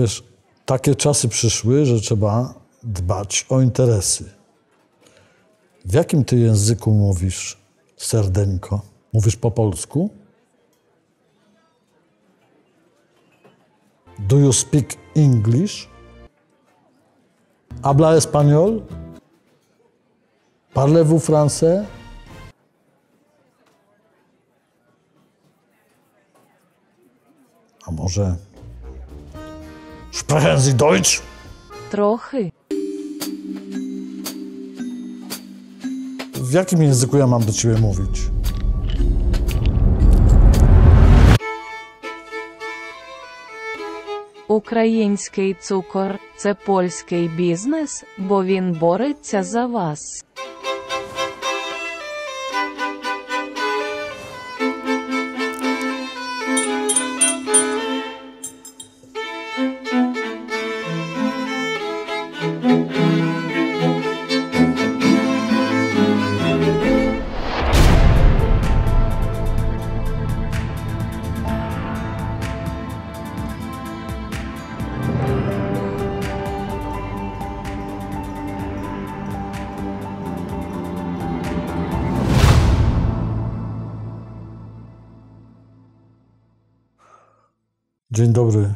Wiesz, takie czasy przyszły, że trzeba dbać o interesy. W jakim ty języku mówisz, serdeńko? Mówisz po polsku? Do you speak English? Habla espanol? Parlez-vous français? A może Sprechen Sie Deutsch? Trochę. W jakim języku ja mam do ciebie mówić? Український цукор це польський бізнес, бо він бореться za was. Dzień dobry,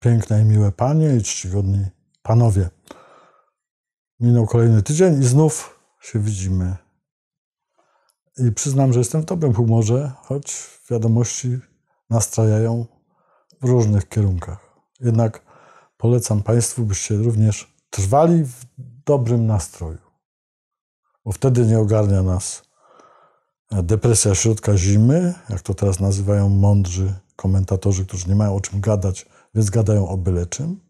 piękne i miłe panie i czcigodni panowie. Minął kolejny tydzień i znów się widzimy. I przyznam, że jestem w dobrym humorze, choć wiadomości nastrajają w różnych kierunkach. Jednak polecam Państwu, byście również trwali w dobrym nastroju, bo wtedy nie ogarnia nas depresja środka zimy, jak to teraz nazywają mądrzy komentatorzy, którzy nie mają o czym gadać, więc gadają o byle czym.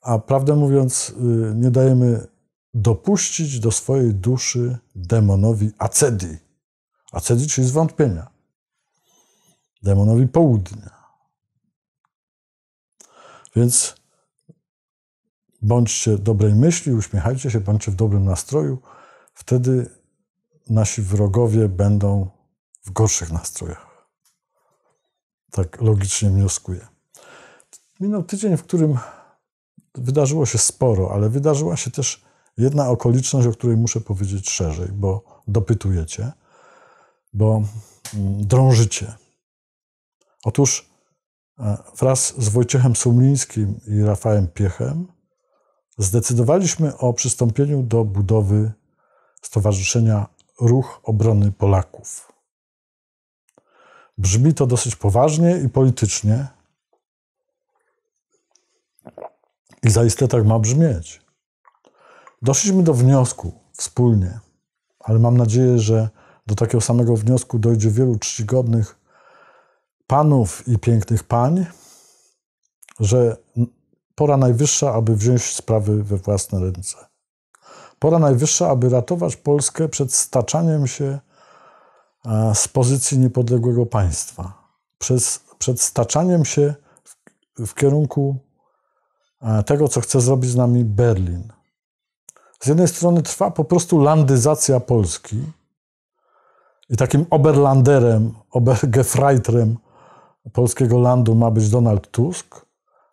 A prawdę mówiąc, y, nie dajemy dopuścić do swojej duszy demonowi acedi. Acedi, czyli zwątpienia. Demonowi południa. Więc bądźcie dobrej myśli, uśmiechajcie się, bądźcie w dobrym nastroju. Wtedy nasi wrogowie będą w gorszych nastrojach. Tak logicznie wnioskuję. Minął tydzień, w którym wydarzyło się sporo, ale wydarzyła się też jedna okoliczność, o której muszę powiedzieć szerzej, bo dopytujecie, bo mm, drążycie. Otóż e, wraz z Wojciechem Sumlińskim i Rafałem Piechem zdecydowaliśmy o przystąpieniu do budowy Stowarzyszenia Ruch Obrony Polaków. Brzmi to dosyć poważnie i politycznie. I zaiste tak ma brzmieć. Doszliśmy do wniosku wspólnie, ale mam nadzieję, że do takiego samego wniosku dojdzie wielu czcigodnych panów i pięknych pań, że pora najwyższa, aby wziąć sprawy we własne ręce. Pora najwyższa, aby ratować Polskę przed staczaniem się z pozycji niepodległego państwa. Przez, przed staczaniem się w, w kierunku e, tego, co chce zrobić z nami Berlin. Z jednej strony trwa po prostu landyzacja Polski i takim oberlanderem, obergefreitrem polskiego landu ma być Donald Tusk,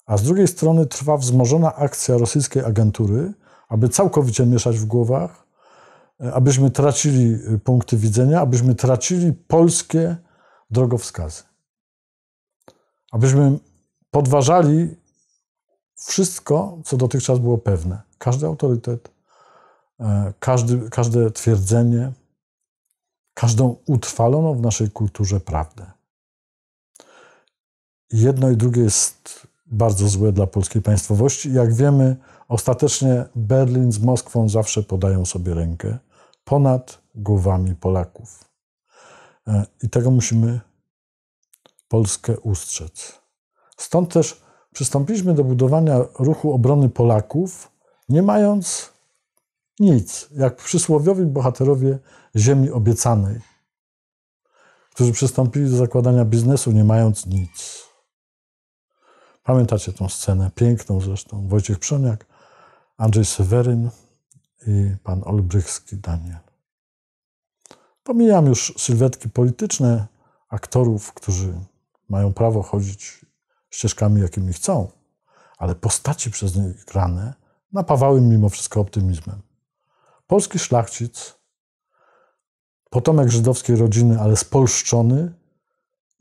a z drugiej strony trwa wzmożona akcja rosyjskiej agentury, aby całkowicie mieszać w głowach abyśmy tracili y, punkty widzenia, abyśmy tracili polskie drogowskazy. Abyśmy podważali wszystko, co dotychczas było pewne. Każdy autorytet, e, każdy, każde twierdzenie, każdą utrwaloną w naszej kulturze prawdę. Jedno i drugie jest bardzo złe dla polskiej państwowości. Jak wiemy, ostatecznie Berlin z Moskwą zawsze podają sobie rękę ponad głowami Polaków. E, I tego musimy Polskę ustrzec. Stąd też przystąpiliśmy do budowania ruchu obrony Polaków, nie mając nic, jak przysłowiowi bohaterowie ziemi obiecanej, którzy przystąpili do zakładania biznesu, nie mając nic. Pamiętacie tą scenę, piękną zresztą, Wojciech Przoniak, Andrzej Seweryn, i pan Olbrychski Daniel. Pomijam już sylwetki polityczne aktorów, którzy mają prawo chodzić ścieżkami, jakimi chcą, ale postaci przez nich grane napawały mimo wszystko optymizmem. Polski szlachcic, potomek żydowskiej rodziny, ale spolszczony,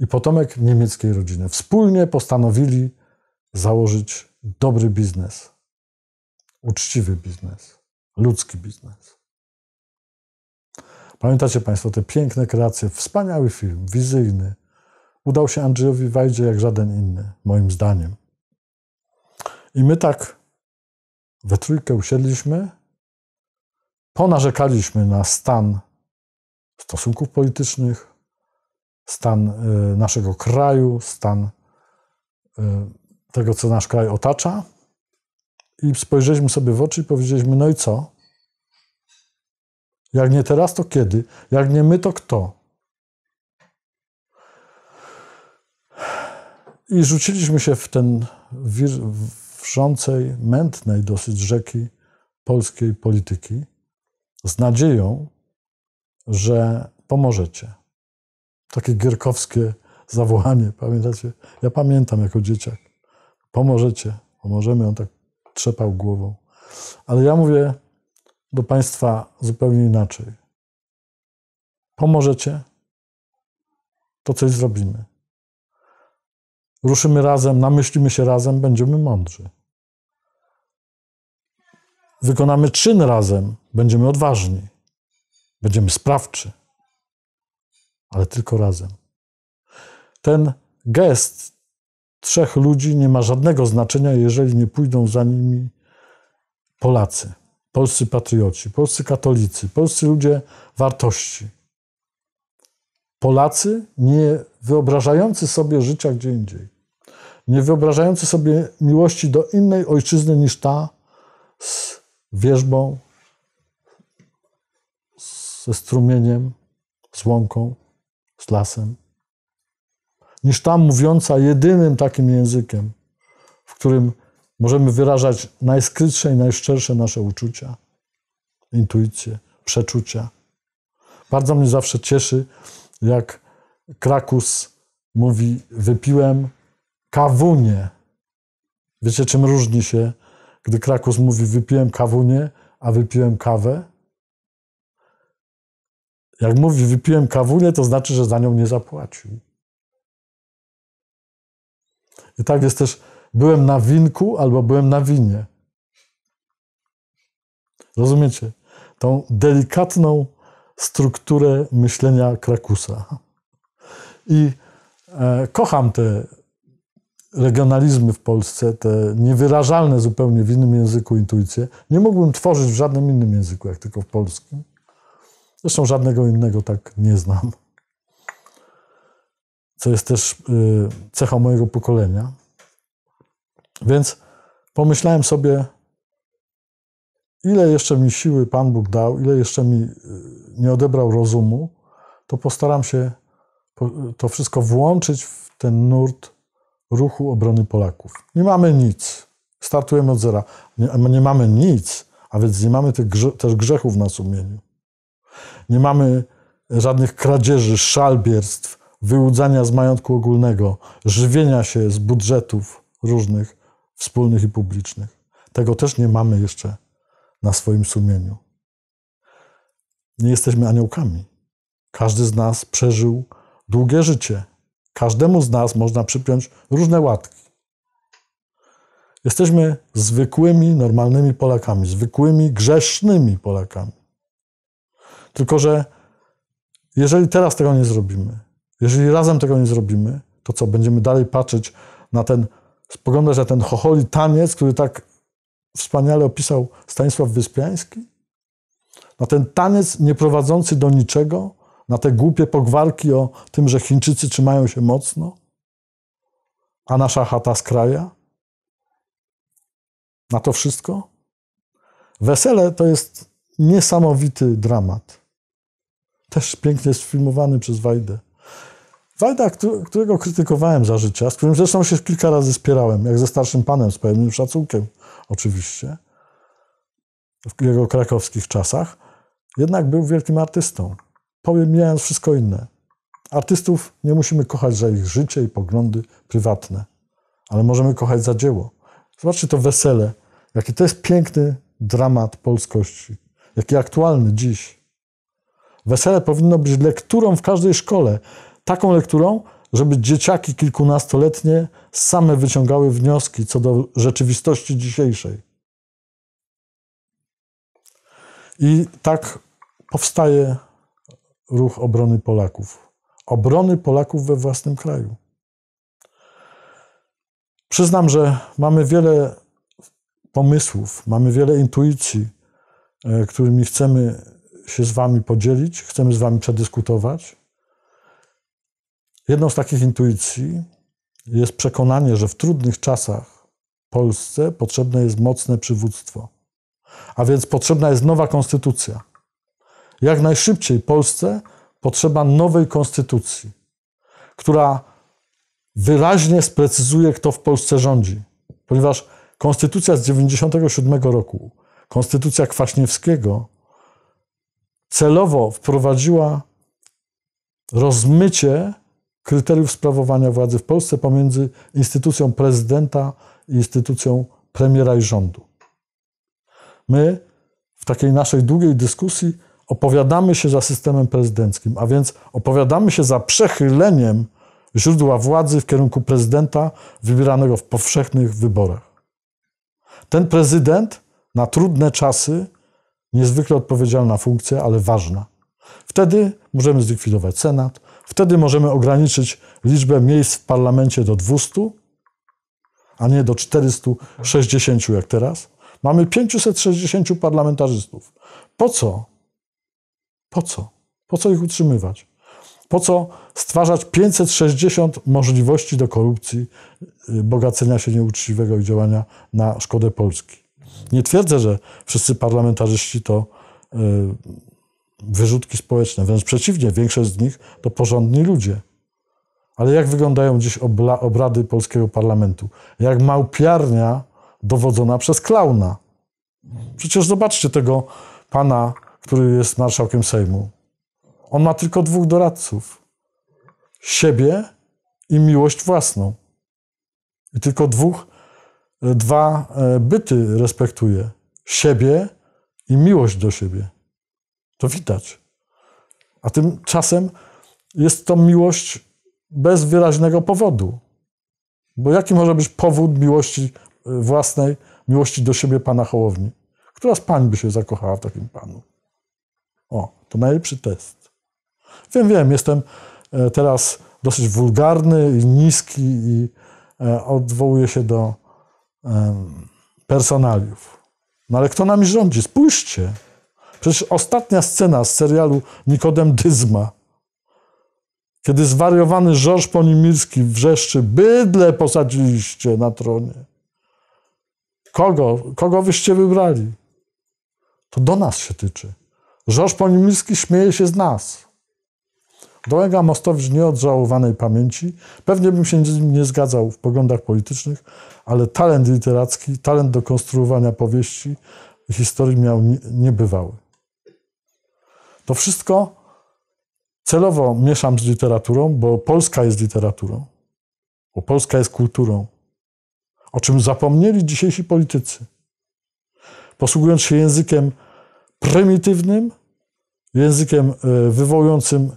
i potomek niemieckiej rodziny wspólnie postanowili założyć dobry biznes, uczciwy biznes ludzki biznes. Pamiętacie Państwo te piękne kreacje, wspaniały film, wizyjny. Udał się Andrzejowi Wajdzie jak żaden inny, moim zdaniem. I my tak we trójkę usiedliśmy, ponarzekaliśmy na stan stosunków politycznych, stan e, naszego kraju, stan e, tego, co nasz kraj otacza i spojrzeliśmy sobie w oczy i powiedzieliśmy: No i co? Jak nie teraz, to kiedy? Jak nie my, to kto? I rzuciliśmy się w ten wir wrzącej, mętnej dosyć rzeki polskiej polityki z nadzieją, że pomożecie. Takie gierkowskie zawołanie, pamiętacie? Ja pamiętam jako dzieciak. Pomożecie, pomożemy. On tak trzepał głową. Ale ja mówię do Państwa zupełnie inaczej. Pomożecie, to coś zrobimy. Ruszymy razem, namyślimy się razem, będziemy mądrzy. Wykonamy czyn razem, będziemy odważni, będziemy sprawczy, ale tylko razem. Ten gest trzech ludzi nie ma żadnego znaczenia, jeżeli nie pójdą za nimi Polacy, polscy patrioci, polscy katolicy, polscy ludzie wartości. Polacy nie wyobrażający sobie życia gdzie indziej, nie wyobrażający sobie miłości do innej ojczyzny niż ta z wierzbą, ze strumieniem, z łąką, z lasem niż ta mówiąca jedynym takim językiem, w którym możemy wyrażać najskrytsze i najszczersze nasze uczucia, intuicje, przeczucia. Bardzo mnie zawsze cieszy, jak Krakus mówi: Wypiłem kawunię. Wiecie, czym różni się, gdy Krakus mówi: Wypiłem kawunię, a wypiłem kawę? Jak mówi: Wypiłem kawunię, to znaczy, że za nią nie zapłacił. I tak jest też byłem na winku albo byłem na winie. Rozumiecie? Tą delikatną strukturę myślenia Krakusa. I e, kocham te regionalizmy w Polsce, te niewyrażalne zupełnie w innym języku intuicje. Nie mógłbym tworzyć w żadnym innym języku, jak tylko w polskim. Zresztą żadnego innego tak nie znam co jest też y, cecha mojego pokolenia. Więc pomyślałem sobie, ile jeszcze mi siły Pan Bóg dał, ile jeszcze mi y, nie odebrał rozumu, to postaram się to wszystko włączyć w ten nurt ruchu obrony Polaków. Nie mamy nic. Startujemy od zera. Nie, nie mamy nic, a więc nie mamy tych grze, też grzechów na sumieniu. Nie mamy żadnych kradzieży, szalbierstw, wyłudzania z majątku ogólnego, żywienia się z budżetów różnych, wspólnych i publicznych. Tego też nie mamy jeszcze na swoim sumieniu. Nie jesteśmy aniołkami. Każdy z nas przeżył długie życie. Każdemu z nas można przypiąć różne łatki. Jesteśmy zwykłymi, normalnymi Polakami, zwykłymi, grzesznymi Polakami. Tylko, że jeżeli teraz tego nie zrobimy, jeżeli razem tego nie zrobimy, to co, będziemy dalej patrzeć na ten, spoglądać na ten chocholi taniec, który tak wspaniale opisał Stanisław Wyspiański? Na ten taniec nieprowadzący do niczego? Na te głupie pogwarki o tym, że Chińczycy trzymają się mocno? A nasza chata z kraja? Na to wszystko? Wesele to jest niesamowity dramat. Też pięknie sfilmowany przez Wajdę. Wajda, którego krytykowałem za życia, z którym zresztą się kilka razy spierałem, jak ze starszym panem, z pewnym szacunkiem oczywiście, w jego krakowskich czasach, jednak był wielkim artystą, Powiem, mijając wszystko inne. Artystów nie musimy kochać za ich życie i poglądy prywatne, ale możemy kochać za dzieło. Zobaczcie to wesele, jaki to jest piękny dramat polskości, jaki aktualny dziś. Wesele powinno być lekturą w każdej szkole taką lekturą, żeby dzieciaki kilkunastoletnie same wyciągały wnioski co do rzeczywistości dzisiejszej. I tak powstaje ruch obrony Polaków. Obrony Polaków we własnym kraju. Przyznam, że mamy wiele pomysłów, mamy wiele intuicji, e, którymi chcemy się z Wami podzielić, chcemy z Wami przedyskutować. Jedną z takich intuicji jest przekonanie, że w trudnych czasach Polsce potrzebne jest mocne przywództwo, a więc potrzebna jest nowa konstytucja. Jak najszybciej Polsce potrzeba nowej konstytucji, która wyraźnie sprecyzuje, kto w Polsce rządzi, ponieważ konstytucja z 1997 roku, konstytucja Kwaśniewskiego, celowo wprowadziła rozmycie kryteriów sprawowania władzy w Polsce pomiędzy instytucją prezydenta i instytucją premiera i rządu. My w takiej naszej długiej dyskusji opowiadamy się za systemem prezydenckim, a więc opowiadamy się za przechyleniem źródła władzy w kierunku prezydenta wybieranego w powszechnych wyborach. Ten prezydent na trudne czasy, niezwykle odpowiedzialna funkcja, ale ważna. Wtedy możemy zlikwidować Senat, Wtedy możemy ograniczyć liczbę miejsc w parlamencie do 200, a nie do 460 jak teraz. Mamy 560 parlamentarzystów. Po co? Po co? Po co ich utrzymywać? Po co stwarzać 560 możliwości do korupcji, y, bogacenia się nieuczciwego i działania na szkodę Polski? Nie twierdzę, że wszyscy parlamentarzyści to y, wyrzutki społeczne. Wręcz przeciwnie, większość z nich to porządni ludzie. Ale jak wyglądają dziś obla, obrady polskiego parlamentu? Jak małpiarnia dowodzona przez klauna. Przecież zobaczcie tego pana, który jest marszałkiem Sejmu. On ma tylko dwóch doradców: siebie i miłość własną. I tylko dwóch, e, dwa e, byty respektuje: siebie i miłość do siebie. To widać. A tymczasem jest to miłość bez wyraźnego powodu. Bo jaki może być powód miłości e, własnej, miłości do siebie pana Hołowni? Która z pań by się zakochała w takim panu? O, to najlepszy test. Wiem, wiem, jestem e, teraz dosyć wulgarny i niski i e, odwołuję się do personaliów. No ale kto nami rządzi? Spójrzcie. Przecież ostatnia scena z serialu Nikodem Dyzma, kiedy zwariowany Żorż Ponimirski wrzeszczy, bydle posadziliście na tronie. Kogo? Kogo wyście wybrali? To do nas się tyczy. Żorż Ponimirski śmieje się z nas. Dolega Mostowicz nieodżałowanej pamięci. Pewnie bym się z nim nie zgadzał w poglądach politycznych, ale talent literacki, talent do konstruowania powieści i historii miał niebywały. To wszystko celowo mieszam z literaturą, bo Polska jest literaturą, bo Polska jest kulturą, o czym zapomnieli dzisiejsi politycy. Posługując się językiem prymitywnym, językiem e, wywołującym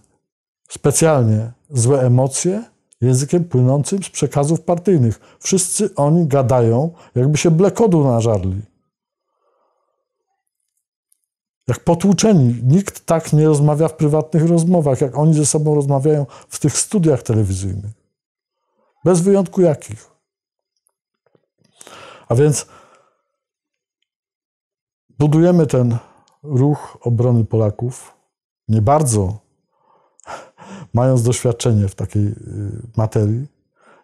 specjalnie złe emocje, językiem płynącym z przekazów partyjnych. Wszyscy oni gadają, jakby się blekodu nażarli jak potłuczeni. Nikt tak nie rozmawia w prywatnych rozmowach, jak oni ze sobą rozmawiają w tych studiach telewizyjnych. Bez wyjątku jakich. A więc budujemy ten ruch obrony Polaków, nie bardzo mając doświadczenie w takiej y, materii,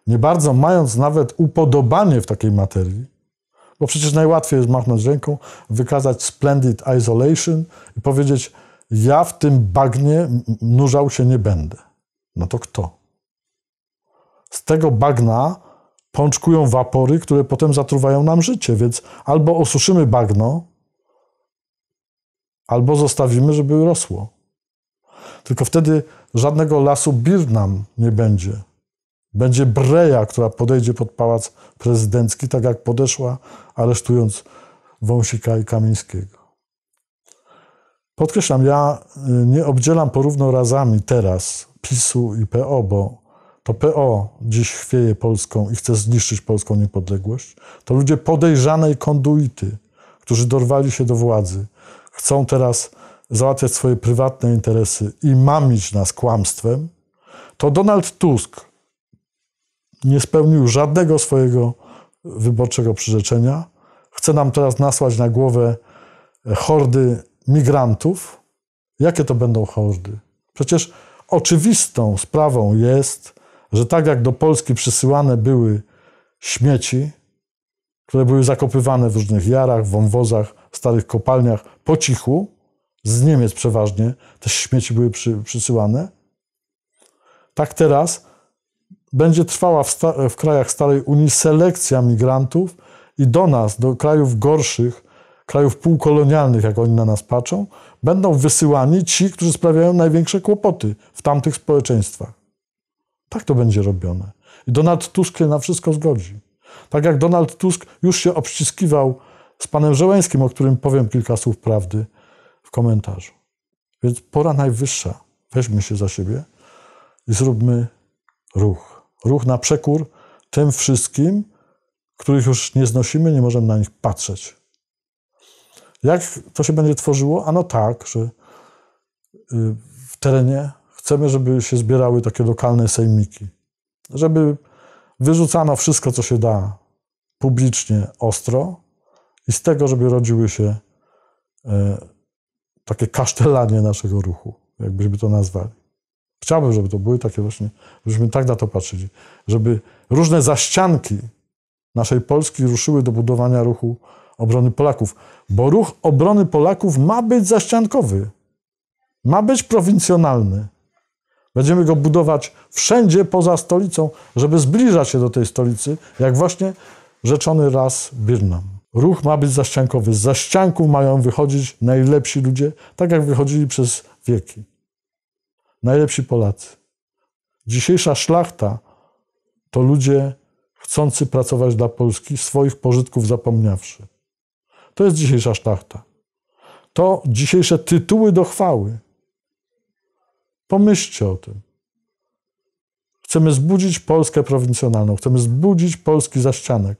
nie bardzo mając nawet upodobanie w takiej materii, bo przecież najłatwiej jest machnąć ręką, wykazać splendid isolation i powiedzieć, ja w tym bagnie nurzał się nie będę. No to kto? Z tego bagna pączkują wapory, które potem zatruwają nam życie, więc albo osuszymy bagno, albo zostawimy, żeby rosło. Tylko wtedy żadnego lasu bir nam nie będzie. Będzie breja, która podejdzie pod pałac prezydencki, tak jak podeszła, aresztując Wąsika i Kamińskiego. Podkreślam, ja y, nie obdzielam porówno razami teraz PiSu i PO, bo to PO dziś chwieje Polską i chce zniszczyć polską niepodległość. To ludzie podejrzanej konduity, którzy dorwali się do władzy, chcą teraz załatwiać swoje prywatne interesy i mamić nas kłamstwem. To Donald Tusk, nie spełnił żadnego swojego wyborczego przyrzeczenia. Chce nam teraz nasłać na głowę e, hordy migrantów. Jakie to będą hordy? Przecież oczywistą sprawą jest, że tak jak do Polski przysyłane były śmieci, które były zakopywane w różnych jarach, wąwozach, starych kopalniach po cichu, z Niemiec przeważnie te śmieci były przy, przysyłane. Tak teraz będzie trwała w, w, krajach starej Unii selekcja migrantów i do nas, do krajów gorszych, krajów półkolonialnych, jak oni na nas patrzą, będą wysyłani ci, którzy sprawiają największe kłopoty w tamtych społeczeństwach. Tak to będzie robione. I Donald Tusk się na wszystko zgodzi. Tak jak Donald Tusk już się obciskiwał z panem Żołęskim, o którym powiem kilka słów prawdy w komentarzu. Więc pora najwyższa. Weźmy się za siebie i zróbmy ruch ruch na przekór tym wszystkim, których już nie znosimy, nie możemy na nich patrzeć. Jak to się będzie tworzyło? Ano tak, że y, w terenie chcemy, żeby się zbierały takie lokalne sejmiki, żeby wyrzucano wszystko, co się da publicznie, ostro i z tego, żeby rodziły się y, takie kasztelanie naszego ruchu, jakbyśmy to nazwali. Chciałbym, żeby to były takie właśnie, żebyśmy tak na to patrzyli, żeby różne zaścianki naszej Polski ruszyły do budowania ruchu obrony Polaków, bo ruch obrony Polaków ma być zaściankowy, ma być prowincjonalny. Będziemy go budować wszędzie poza stolicą, żeby zbliżać się do tej stolicy, jak właśnie rzeczony raz Birnam. Ruch ma być zaściankowy. Z zaścianków mają wychodzić najlepsi ludzie, tak jak wychodzili przez wieki najlepsi Polacy. Dzisiejsza szlachta to ludzie chcący pracować dla Polski, swoich pożytków zapomniawszy. To jest dzisiejsza szlachta. To dzisiejsze tytuły do chwały. Pomyślcie o tym. Chcemy zbudzić Polskę prowincjonalną, chcemy zbudzić polski zaścianek.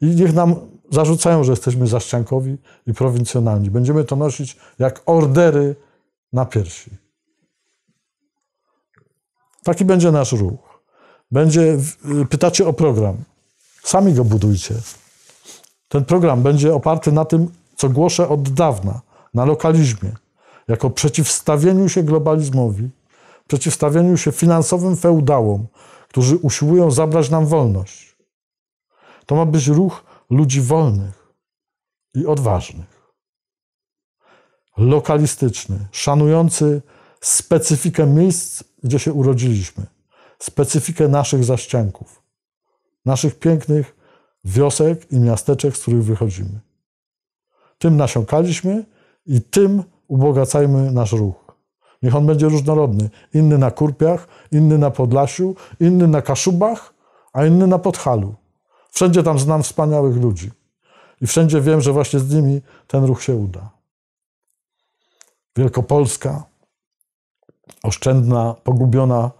I niech nam zarzucają, że jesteśmy zaściankowi i prowincjonalni. Będziemy to nosić jak ordery na piersi. Taki będzie nasz ruch. Będzie, y, pytacie o program. Sami go budujcie. Ten program będzie oparty na tym, co głoszę od dawna, na lokalizmie, jako przeciwstawieniu się globalizmowi, przeciwstawieniu się finansowym feudałom, którzy usiłują zabrać nam wolność. To ma być ruch ludzi wolnych i odważnych, lokalistyczny, szanujący specyfikę miejsc gdzie się urodziliśmy, specyfikę naszych zaścianków, naszych pięknych wiosek i miasteczek, z których wychodzimy. Tym nasiąkaliśmy i tym ubogacajmy nasz ruch. Niech on będzie różnorodny. Inny na Kurpiach, inny na Podlasiu, inny na Kaszubach, a inny na Podhalu. Wszędzie tam znam wspaniałych ludzi. I wszędzie wiem, że właśnie z nimi ten ruch się uda. Wielkopolska, oszczędna, pogubiona,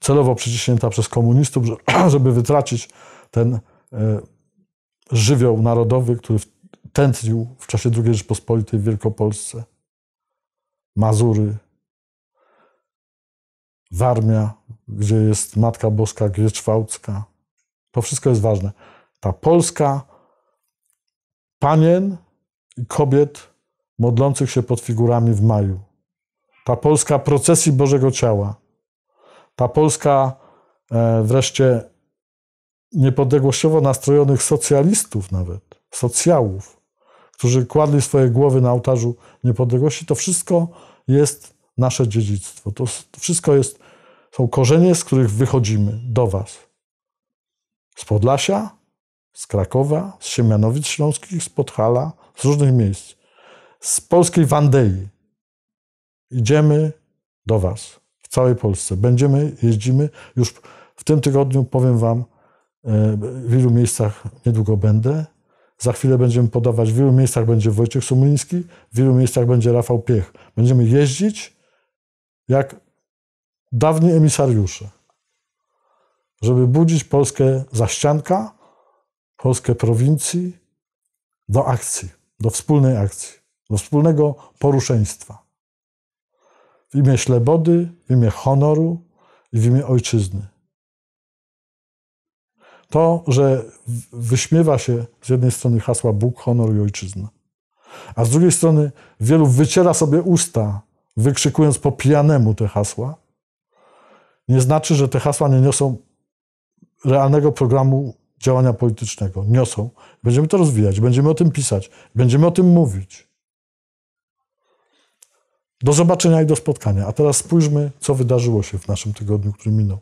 celowo przyciśnięta przez komunistów, żeby wytracić ten e, żywioł narodowy, który tętnił w czasie II Rzeczpospolitej w Wielkopolsce. Mazury, Warmia, gdzie jest Matka Boska Gieczwałcka. To wszystko jest ważne. Ta Polska panien i kobiet modlących się pod figurami w maju ta Polska procesji Bożego Ciała, ta Polska e, wreszcie niepodległościowo nastrojonych socjalistów nawet, socjałów, którzy kładli swoje głowy na ołtarzu niepodległości, to wszystko jest nasze dziedzictwo. To wszystko jest, są korzenie, z których wychodzimy do Was. Z Podlasia, z Krakowa, z Siemianowic Śląskich, z Podhala, z różnych miejsc. Z polskiej Wandei, Idziemy do Was w całej Polsce. Będziemy, jeździmy. Już w tym tygodniu powiem Wam, e, w wielu miejscach niedługo będę. Za chwilę będziemy podawać, w wielu miejscach będzie Wojciech Sumuliński, w wielu miejscach będzie Rafał Piech. Będziemy jeździć jak dawni emisariusze, żeby budzić Polskę za ścianka, Polskę prowincji do akcji, do wspólnej akcji, do wspólnego poruszeństwa w imię ślebody, w imię honoru i w imię ojczyzny. To, że wyśmiewa się z jednej strony hasła Bóg, honor i ojczyzna, a z drugiej strony wielu wyciera sobie usta, wykrzykując po pijanemu te hasła, nie znaczy, że te hasła nie niosą realnego programu działania politycznego. Niosą. Będziemy to rozwijać, będziemy o tym pisać, będziemy o tym mówić. Do zobaczenia i do spotkania. A teraz spójrzmy, co wydarzyło się w naszym tygodniu, który minął.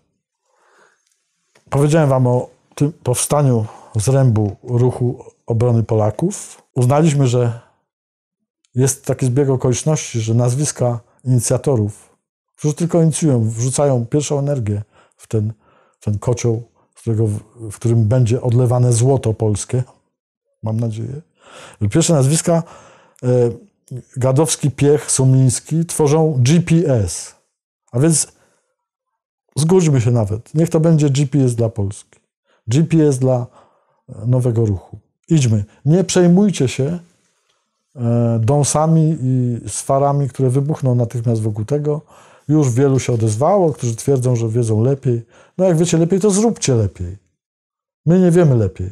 Powiedziałem Wam o tym powstaniu zrębu ruchu obrony Polaków. Uznaliśmy, że jest taki zbieg okoliczności, że nazwiska inicjatorów, którzy tylko inicjują, wrzucają pierwszą energię w ten, w ten kocioł, w, którego, w którym będzie odlewane złoto polskie, mam nadzieję. Pierwsze nazwiska. E, Gadowski, Piech, Sumiński tworzą GPS. A więc zgódźmy się nawet. Niech to będzie GPS dla Polski. GPS dla e, nowego ruchu. Idźmy. Nie przejmujcie się e, dąsami i sfarami, które wybuchną natychmiast wokół tego. Już wielu się odezwało, którzy twierdzą, że wiedzą lepiej. No jak wiecie lepiej, to zróbcie lepiej. My nie wiemy lepiej,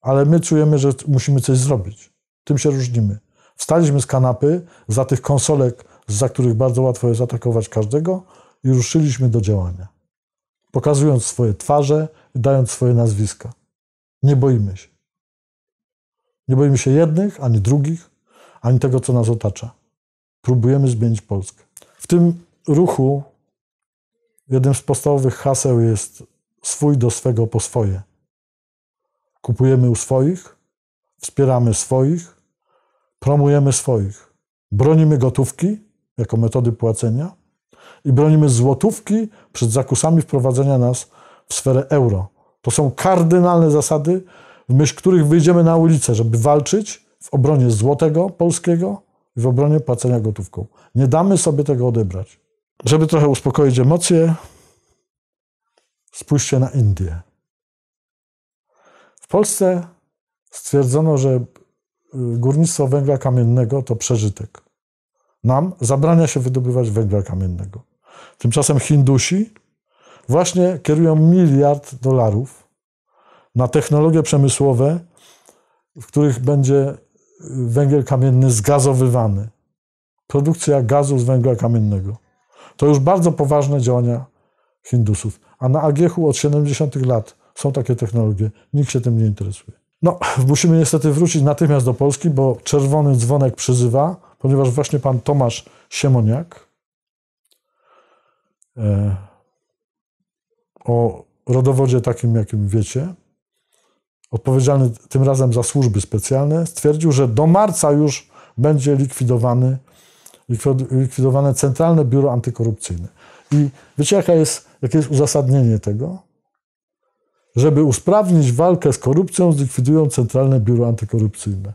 ale my czujemy, że musimy coś zrobić. Tym się różnimy. Wstaliśmy z kanapy za tych konsolek, za których bardzo łatwo jest atakować każdego i ruszyliśmy do działania. Pokazując swoje twarze, dając swoje nazwiska. Nie boimy się. Nie boimy się jednych, ani drugich, ani tego, co nas otacza. Próbujemy zmienić Polskę. W tym ruchu jednym z podstawowych haseł jest swój do swego po swoje. Kupujemy u swoich, wspieramy swoich, promujemy swoich. Bronimy gotówki jako metody płacenia i bronimy złotówki przed zakusami wprowadzenia nas w sferę euro. To są kardynalne zasady, w myśl których wyjdziemy na ulicę, żeby walczyć w obronie złotego polskiego i w obronie płacenia gotówką. Nie damy sobie tego odebrać. Żeby trochę uspokoić emocje, spójrzcie na Indię. W Polsce stwierdzono, że Y, górnictwo węgla kamiennego to przeżytek. Nam zabrania się wydobywać węgla kamiennego. Tymczasem Hindusi właśnie kierują miliard dolarów na technologie przemysłowe, w których będzie y, węgiel kamienny zgazowywany. Produkcja gazu z węgla kamiennego. To już bardzo poważne działania Hindusów. A na Agiechu od 70 lat są takie technologie. Nikt się tym nie interesuje. No, musimy niestety wrócić natychmiast do Polski, bo czerwony dzwonek przyzywa, ponieważ właśnie pan Tomasz Siemoniak e, o rodowodzie takim, jakim wiecie, odpowiedzialny tym razem za służby specjalne, stwierdził, że do marca już będzie likwidowany, likwidowane Centralne Biuro Antykorupcyjne. I wiecie, jaka jest, jakie jest uzasadnienie tego? żeby usprawnić walkę z korupcją, zlikwidują Centralne Biuro Antykorupcyjne.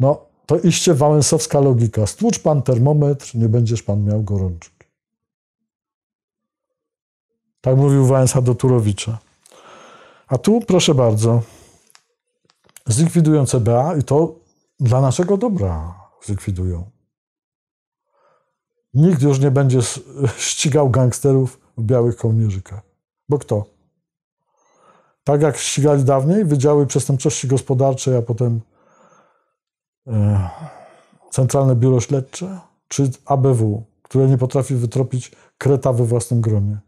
No, to iście wałęsowska logika. Stłucz pan termometr, nie będziesz pan miał gorączki. Tak mówił Wałęsa do Turowicza. A tu, proszę bardzo, zlikwidują CBA i to dla naszego dobra zlikwidują. Nikt już nie będzie ścigał gangsterów w białych kołnierzykach. Bo kto? Tak jak ścigali dawniej Wydziały Przestępczości Gospodarczej, a potem e, Centralne Biuro Śledcze, czy ABW, które nie potrafi wytropić kreta we własnym gronie.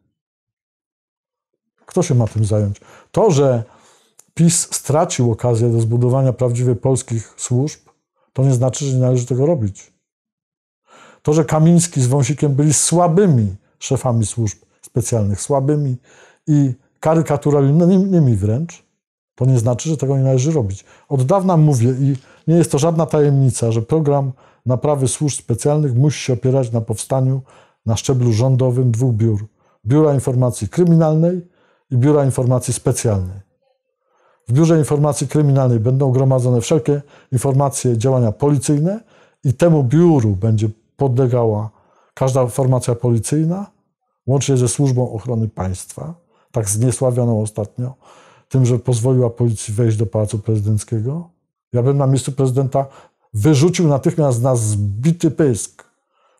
Kto się ma tym zająć? To, że PiS stracił okazję do zbudowania prawdziwie polskich służb, to nie znaczy, że nie należy tego robić. To, że Kamiński z Wąsikiem byli słabymi szefami służb specjalnych, słabymi i karykaturalnymi no wręcz, to nie znaczy, że tego nie należy robić. Od dawna mówię i nie jest to żadna tajemnica, że program naprawy służb specjalnych musi się opierać na powstaniu na szczeblu rządowym dwóch biur: Biura Informacji Kryminalnej i Biura Informacji Specjalnej. W Biurze Informacji Kryminalnej będą gromadzone wszelkie informacje, działania policyjne i temu biuru będzie podlegała każda formacja policyjna, łącznie ze Służbą Ochrony Państwa tak zniesławioną ostatnio, tym, że pozwoliła policji wejść do Pałacu Prezydenckiego. Ja bym na miejscu prezydenta wyrzucił natychmiast na zbity pysk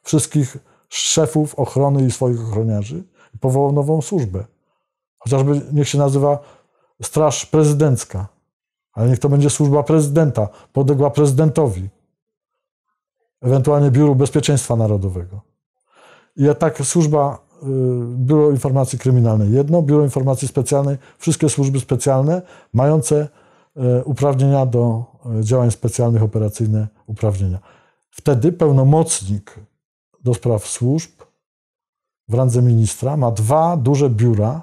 wszystkich szefów ochrony i swoich ochroniarzy i powołał nową służbę. Chociażby niech się nazywa Straż Prezydencka, ale niech to będzie służba prezydenta, podległa prezydentowi, ewentualnie Biuru Bezpieczeństwa Narodowego. I tak służba Y, Biuro Informacji Kryminalnej jedno, Biuro Informacji Specjalnej, wszystkie służby specjalne mające y, uprawnienia do y, działań specjalnych, operacyjne uprawnienia. Wtedy pełnomocnik do spraw służb w randze ministra ma dwa duże biura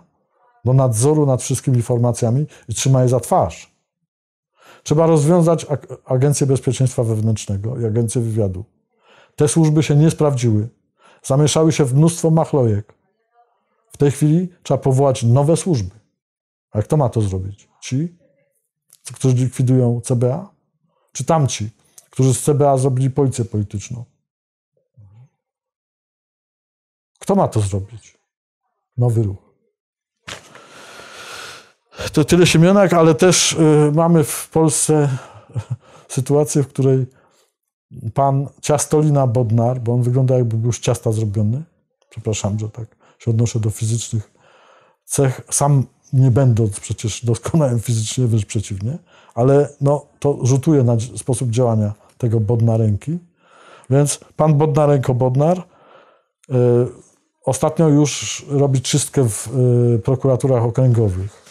do nadzoru nad wszystkimi informacjami i trzyma je za twarz. Trzeba rozwiązać Agencję Bezpieczeństwa Wewnętrznego i Agencję Wywiadu. Te służby się nie sprawdziły zamieszały się w mnóstwo machlojek. W tej chwili trzeba powołać nowe służby. A kto ma to zrobić? Ci, którzy likwidują CBA? Czy tamci, którzy z CBA zrobili policję polityczną? Kto ma to zrobić? Nowy ruch. To tyle Siemionak, ale też y, mamy w Polsce sytuację, w której pan Ciastolina Bodnar, bo on wygląda jakby był z ciasta zrobiony. Przepraszam, że tak się odnoszę do fizycznych cech. Sam nie będąc przecież doskonałym fizycznie, wręcz przeciwnie, ale no, to rzutuje na sposób działania tego Bodnaręki, Więc pan Bodnarenko Bodnar e, ostatnio już robi czystkę w e, prokuraturach okręgowych.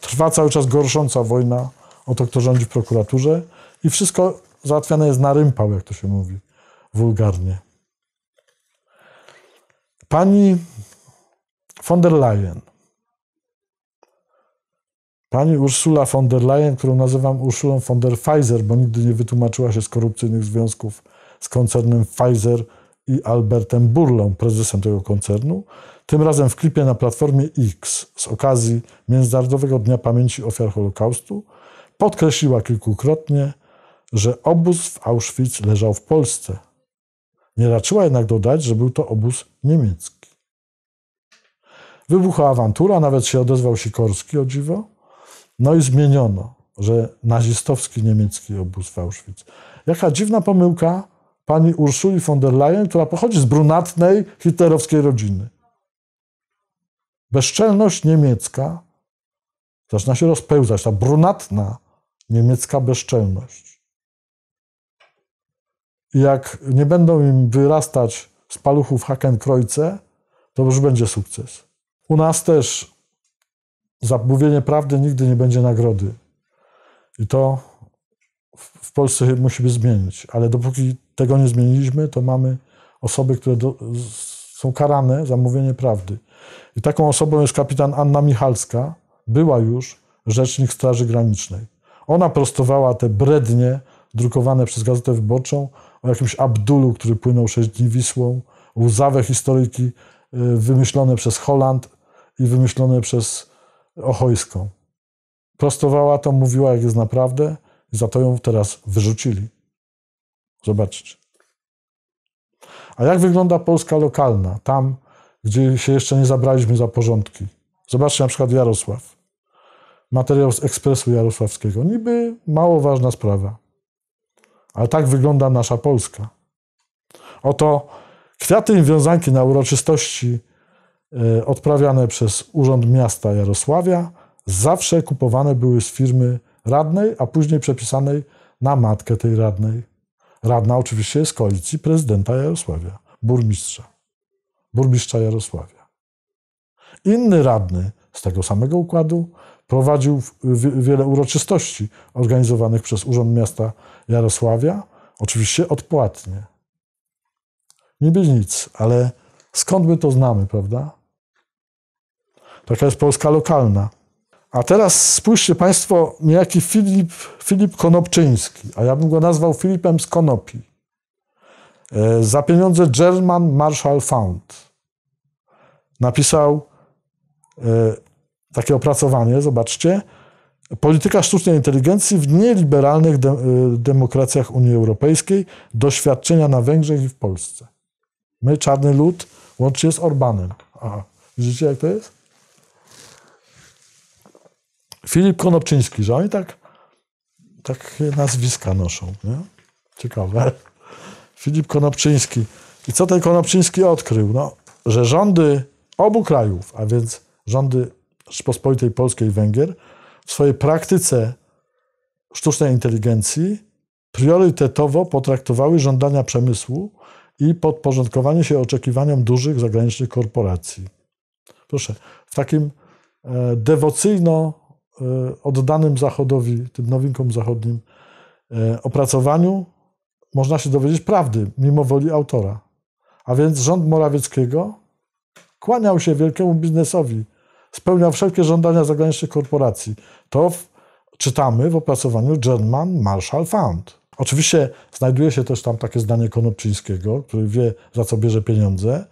Trwa cały czas gorsząca wojna o to, kto rządzi w prokuraturze i wszystko załatwiane jest na rympał, jak to się mówi wulgarnie. Pani von der Leyen. Pani Ursula von der Leyen, którą nazywam Ursulą von der Pfizer, bo nigdy nie wytłumaczyła się z korupcyjnych związków z koncernem Pfizer i Albertem Burlą, prezesem tego koncernu. Tym razem w klipie na platformie X z okazji Międzynarodowego Dnia Pamięci Ofiar Holokaustu podkreśliła kilkukrotnie, że obóz w Auschwitz leżał w Polsce. Nie raczyła jednak dodać, że był to obóz niemiecki. Wybuchła awantura, nawet się odezwał Sikorski o dziwo. No i zmieniono, że nazistowski niemiecki obóz w Auschwitz. Jaka dziwna pomyłka pani Urszuli von der Leyen, która pochodzi z brunatnej hitlerowskiej rodziny. Bezczelność niemiecka zaczyna się rozpełzać, ta brunatna niemiecka bezczelność jak nie będą im wyrastać z paluchów hakenkrojce, to już będzie sukces. U nas też za mówienie prawdy nigdy nie będzie nagrody. I to w Polsce musimy zmienić. Ale dopóki tego nie zmieniliśmy, to mamy osoby, które do, są karane za mówienie prawdy. I taką osobą jest kapitan Anna Michalska, była już rzecznik Straży Granicznej. Ona prostowała te brednie drukowane przez Gazetę Wyborczą o jakimś Abdulu, który płynął sześć dni Wisłą, łzawe historyki y, wymyślone przez Holland i wymyślone przez Ochojską. Prostowała to, mówiła jak jest naprawdę i za to ją teraz wyrzucili. Zobaczcie. A jak wygląda Polska lokalna, tam, gdzie się jeszcze nie zabraliśmy za porządki? Zobaczcie na przykład Jarosław. Materiał z Ekspresu Jarosławskiego. Niby mało ważna sprawa. Ale tak wygląda nasza Polska. Oto kwiaty i wiązanki na uroczystości e, odprawiane przez Urząd Miasta Jarosławia zawsze kupowane były z firmy radnej, a później przepisanej na matkę tej radnej. Radna oczywiście jest koalicji prezydenta Jarosławia, burmistrza, burmistrza Jarosławia. Inny radny z tego samego układu Prowadził wiele uroczystości organizowanych przez Urząd Miasta Jarosławia, oczywiście odpłatnie. Niby nic, ale skąd my to znamy, prawda? Taka jest Polska lokalna. A teraz spójrzcie Państwo, niejaki Filip, Filip Konopczyński, a ja bym go nazwał Filipem z Konopi. E, za pieniądze German Marshall Fund napisał e, takie opracowanie, zobaczcie, Polityka sztucznej inteligencji w nieliberalnych de y, demokracjach Unii Europejskiej, doświadczenia na Węgrzech i w Polsce. My, czarny lud, łącznie z Orbanem. Aha. widzicie, jak to jest? Filip Konopczyński, że oni tak tak nazwiska noszą. Nie? Ciekawe. Filip Konopczyński. I co ten Konopczyński odkrył? No, że rządy obu krajów, a więc rządy Rzeczpospolitej Polskiej i Węgier w swojej praktyce sztucznej inteligencji priorytetowo potraktowały żądania przemysłu i podporządkowanie się oczekiwaniom dużych zagranicznych korporacji. Proszę, w takim e, dewocyjno e, oddanym Zachodowi, tym nowinkom zachodnim e, opracowaniu można się dowiedzieć prawdy, mimo woli autora. A więc rząd Morawieckiego kłaniał się wielkiemu biznesowi spełniał wszelkie żądania zagranicznych korporacji. To w, czytamy w opracowaniu German Marshall Fund. Oczywiście znajduje się też tam takie zdanie Konopczyńskiego, który wie, za co bierze pieniądze.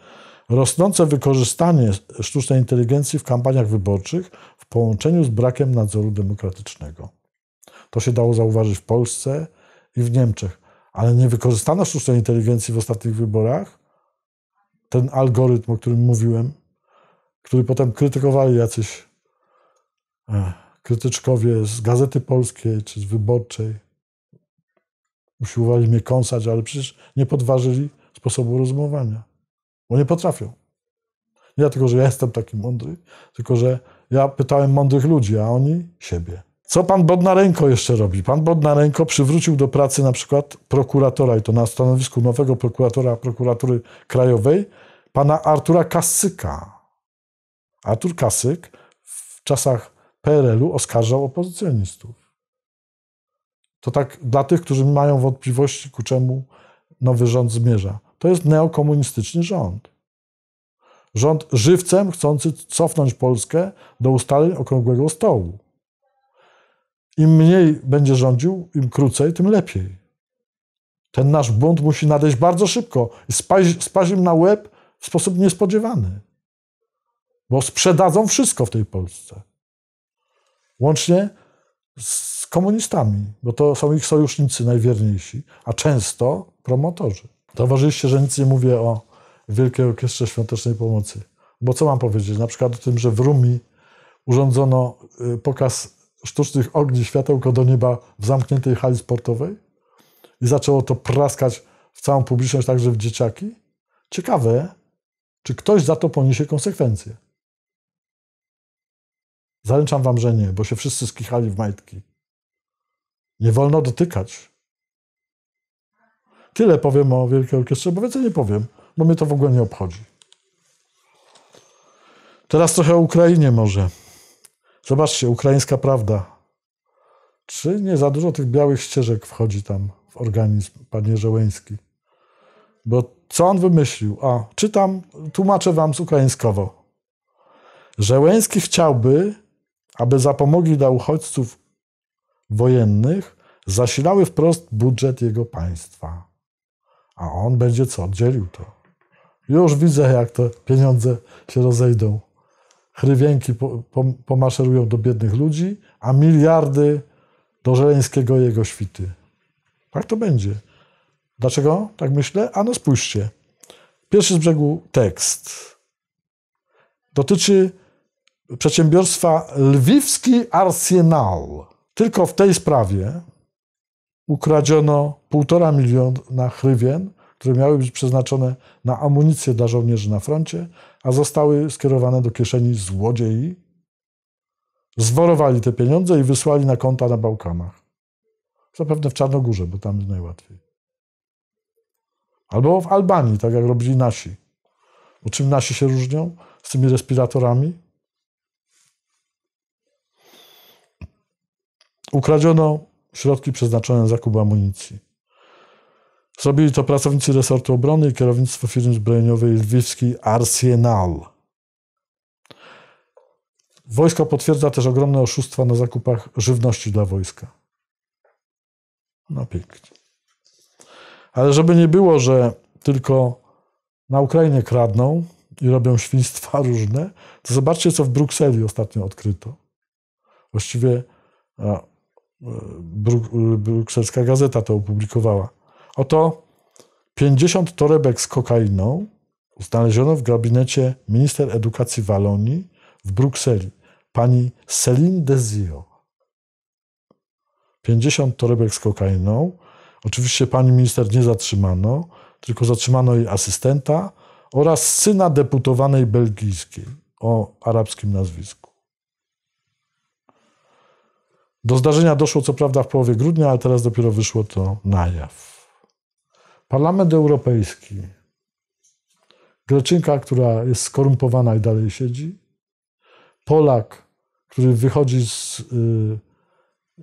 Rosnące wykorzystanie sztucznej inteligencji w kampaniach wyborczych w połączeniu z brakiem nadzoru demokratycznego. To się dało zauważyć w Polsce i w Niemczech, ale nie wykorzystano sztucznej inteligencji w ostatnich wyborach. Ten algorytm, o którym mówiłem, który potem krytykowali jacyś e, krytyczkowie z Gazety Polskiej czy z Wyborczej. Usiłowali mnie kąsać, ale przecież nie podważyli sposobu rozumowania, bo nie potrafią. Nie dlatego, że ja jestem taki mądry, tylko że ja pytałem mądrych ludzi, a oni siebie. Co pan Bodnarenko jeszcze robi? Pan Bodnarenko przywrócił do pracy na przykład prokuratora, i to na stanowisku nowego prokuratora prokuratury krajowej, pana Artura Kasyka. Artur Kasyk w czasach PRL-u oskarżał opozycjonistów. To tak dla tych, którzy mają wątpliwości, ku czemu nowy rząd zmierza. To jest neokomunistyczny rząd. Rząd żywcem chcący cofnąć Polskę do ustaleń okrągłego stołu. Im mniej będzie rządził, im krócej, tym lepiej. Ten nasz bunt musi nadejść bardzo szybko i spaść, spaść im na łeb w sposób niespodziewany bo sprzedadzą wszystko w tej Polsce. Łącznie z komunistami, bo to są ich sojusznicy najwierniejsi, a często promotorzy. Zauważyliście, że nic nie mówię o Wielkiej Orkiestrze Świątecznej Pomocy. Bo co mam powiedzieć? Na przykład o tym, że w Rumi urządzono y, pokaz sztucznych ogni światełko do nieba w zamkniętej hali sportowej i zaczęło to praskać w całą publiczność, także w dzieciaki. Ciekawe, czy ktoś za to poniesie konsekwencje. Zaręczam wam, że nie, bo się wszyscy skichali w majtki. Nie wolno dotykać. Tyle powiem o Wielkiej Orkiestrze, bo więcej nie powiem, bo mnie to w ogóle nie obchodzi. Teraz trochę o Ukrainie może. Zobaczcie, ukraińska prawda. Czy nie za dużo tych białych ścieżek wchodzi tam w organizm, panie Żołęski? Bo co on wymyślił? A, czytam, tłumaczę wam z ukraińskowo. Żełęski chciałby, aby zapomogi dla uchodźców wojennych, zasilały wprost budżet jego państwa. A on będzie co? Dzielił to. Już widzę, jak te pieniądze się rozejdą. Chrywienki po, po, pomaszerują do biednych ludzi, a miliardy do Żeleńskiego i jego świty. Tak to będzie. Dlaczego tak myślę? Ano spójrzcie. Pierwszy z brzegu tekst dotyczy przedsiębiorstwa Lwiwski Arsenal. Tylko w tej sprawie ukradziono 1,5 miliona hrywien, które miały być przeznaczone na amunicję dla żołnierzy na froncie, a zostały skierowane do kieszeni złodziei. Zworowali te pieniądze i wysłali na konta na Bałkanach. Zapewne w Czarnogórze, bo tam jest najłatwiej. Albo w Albanii, tak jak robili nasi. Bo czym nasi się różnią z tymi respiratorami? Ukradziono środki przeznaczone na zakup amunicji. Zrobili to pracownicy resortu obrony i kierownictwo firmy zbrojeniowej lwiwskiej Arsenal. Wojsko potwierdza też ogromne oszustwa na zakupach żywności dla wojska. No pięknie. Ale żeby nie było, że tylko na Ukrainie kradną i robią świństwa różne, to zobaczcie, co w Brukseli ostatnio odkryto. Właściwie Y, brukselska gazeta to opublikowała. Oto 50 torebek z kokainą znaleziono w gabinecie minister edukacji Walonii w Brukseli, pani Céline Desio. 50 torebek z kokainą. Oczywiście pani minister nie zatrzymano, tylko zatrzymano jej asystenta oraz syna deputowanej belgijskiej o arabskim nazwisku. Do zdarzenia doszło co prawda w połowie grudnia, ale teraz dopiero wyszło to na jaw. Parlament Europejski. Greczynka, która jest skorumpowana i dalej siedzi. Polak, który wychodzi z y,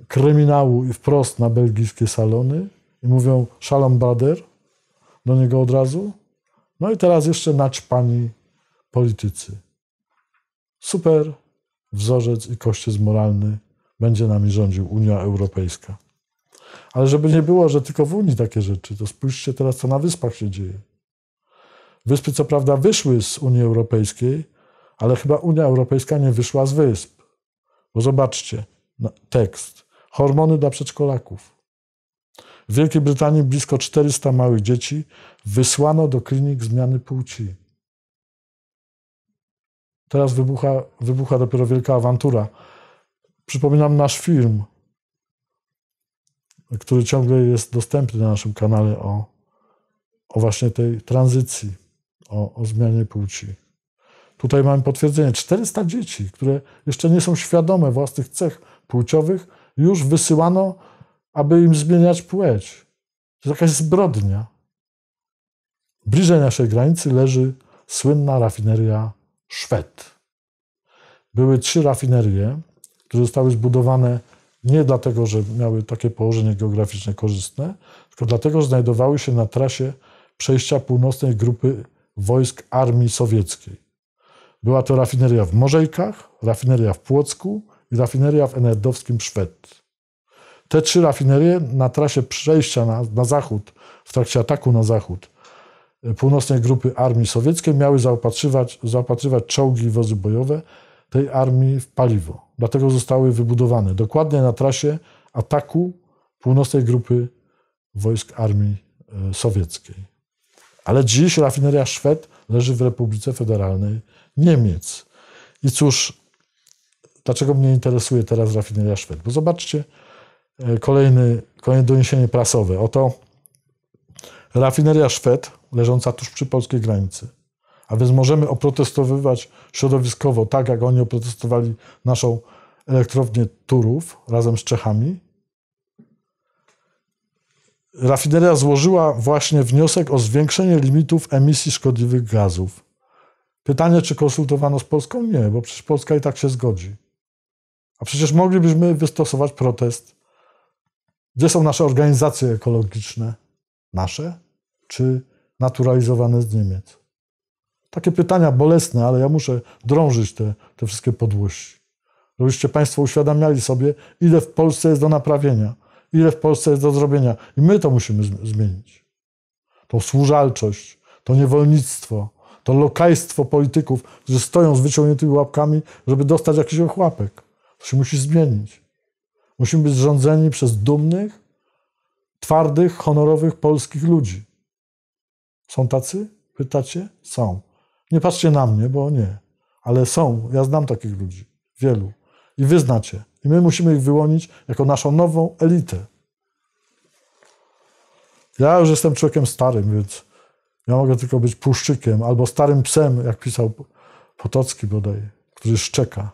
kryminału i wprost na belgijskie salony i mówią szalom Bader do niego od razu. No i teraz jeszcze naćpani politycy. Super wzorzec i kościec moralny będzie nami rządził Unia Europejska. Ale żeby nie było, że tylko w Unii takie rzeczy, to spójrzcie teraz, co na wyspach się dzieje. Wyspy, co prawda, wyszły z Unii Europejskiej, ale chyba Unia Europejska nie wyszła z wysp. Bo zobaczcie tekst. Hormony dla przedszkolaków. W Wielkiej Brytanii blisko 400 małych dzieci wysłano do klinik zmiany płci. Teraz wybucha, wybucha dopiero wielka awantura Przypominam nasz film, który ciągle jest dostępny na naszym kanale o, o właśnie tej tranzycji, o, o zmianie płci. Tutaj mamy potwierdzenie 400 dzieci, które jeszcze nie są świadome własnych cech płciowych, już wysyłano, aby im zmieniać płeć. To jest jakaś zbrodnia. Bliżej naszej granicy leży słynna rafineria Szwed. Były trzy rafinerie które zostały zbudowane nie dlatego, że miały takie położenie geograficzne korzystne, tylko dlatego, że znajdowały się na trasie przejścia północnej grupy wojsk armii sowieckiej. Była to rafineria w Morzejkach, rafineria w Płocku i rafineria w Enerdowskim Szwed. Te trzy rafinerie na trasie przejścia na, na zachód, w trakcie ataku na zachód e, północnej grupy armii sowieckiej miały zaopatrywać, zaopatrywać czołgi i wozy bojowe tej armii w paliwo. Dlatego zostały wybudowane dokładnie na trasie ataku północnej grupy wojsk armii e, sowieckiej. Ale dziś rafineria Szwed leży w Republice Federalnej Niemiec. I cóż, dlaczego mnie interesuje teraz rafineria Szwed? Bo zobaczcie e, kolejny, kolejne doniesienie prasowe. Oto rafineria Szwed leżąca tuż przy polskiej granicy a więc możemy oprotestowywać środowiskowo, tak jak oni oprotestowali naszą elektrownię Turów razem z Czechami. Rafineria złożyła właśnie wniosek o zwiększenie limitów emisji szkodliwych gazów. Pytanie, czy konsultowano z Polską? Nie, bo przecież Polska i tak się zgodzi. A przecież moglibyśmy wystosować protest. Gdzie są nasze organizacje ekologiczne? Nasze czy naturalizowane z Niemiec? Takie pytania bolesne, ale ja muszę drążyć te, te wszystkie podłości. Żebyście Państwo uświadamiali sobie, ile w Polsce jest do naprawienia, ile w Polsce jest do zrobienia. I my to musimy zmienić. Tą służalczość, to niewolnictwo, to lokajstwo polityków, którzy stoją z wyciągniętymi łapkami, żeby dostać jakiś ochłapek. To się musi zmienić. Musimy być rządzeni przez dumnych, twardych, honorowych polskich ludzi. Są tacy? Pytacie? Są. Nie patrzcie na mnie, bo nie. Ale są, ja znam takich ludzi, wielu. I wy znacie. I my musimy ich wyłonić jako naszą nową elitę. Ja już jestem człowiekiem starym, więc ja mogę tylko być puszczykiem albo starym psem, jak pisał Potocki bodaj, który szczeka.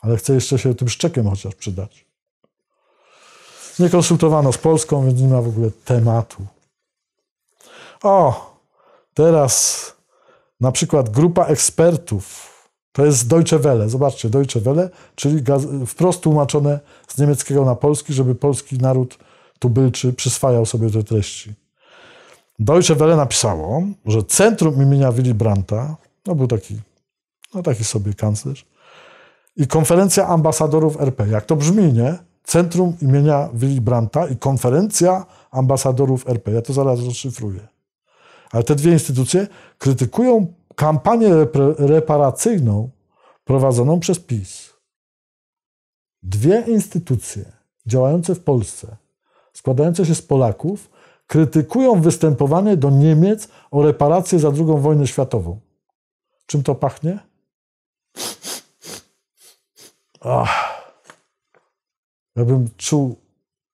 Ale chcę jeszcze się tym szczekiem chociaż przydać. Nie konsultowano z Polską, więc nie ma w ogóle tematu. O, teraz na przykład grupa ekspertów, to jest Deutsche Welle, zobaczcie, Deutsche Welle, czyli wprost tłumaczone z niemieckiego na polski, żeby polski naród tubylczy przyswajał sobie te treści. Deutsche Welle napisało, że centrum imienia Willy Brandta, no był taki, no taki sobie kanclerz, i konferencja ambasadorów RP. Jak to brzmi, nie? Centrum imienia Willy Brandta i konferencja ambasadorów RP. Ja to zaraz rozszyfruję. Ale te dwie instytucje krytykują kampanię repre- reparacyjną prowadzoną przez PiS. Dwie instytucje działające w Polsce, składające się z Polaków, krytykują występowanie do Niemiec o reparacje za II wojnę światową. Czym to pachnie? Ach. Ja bym czuł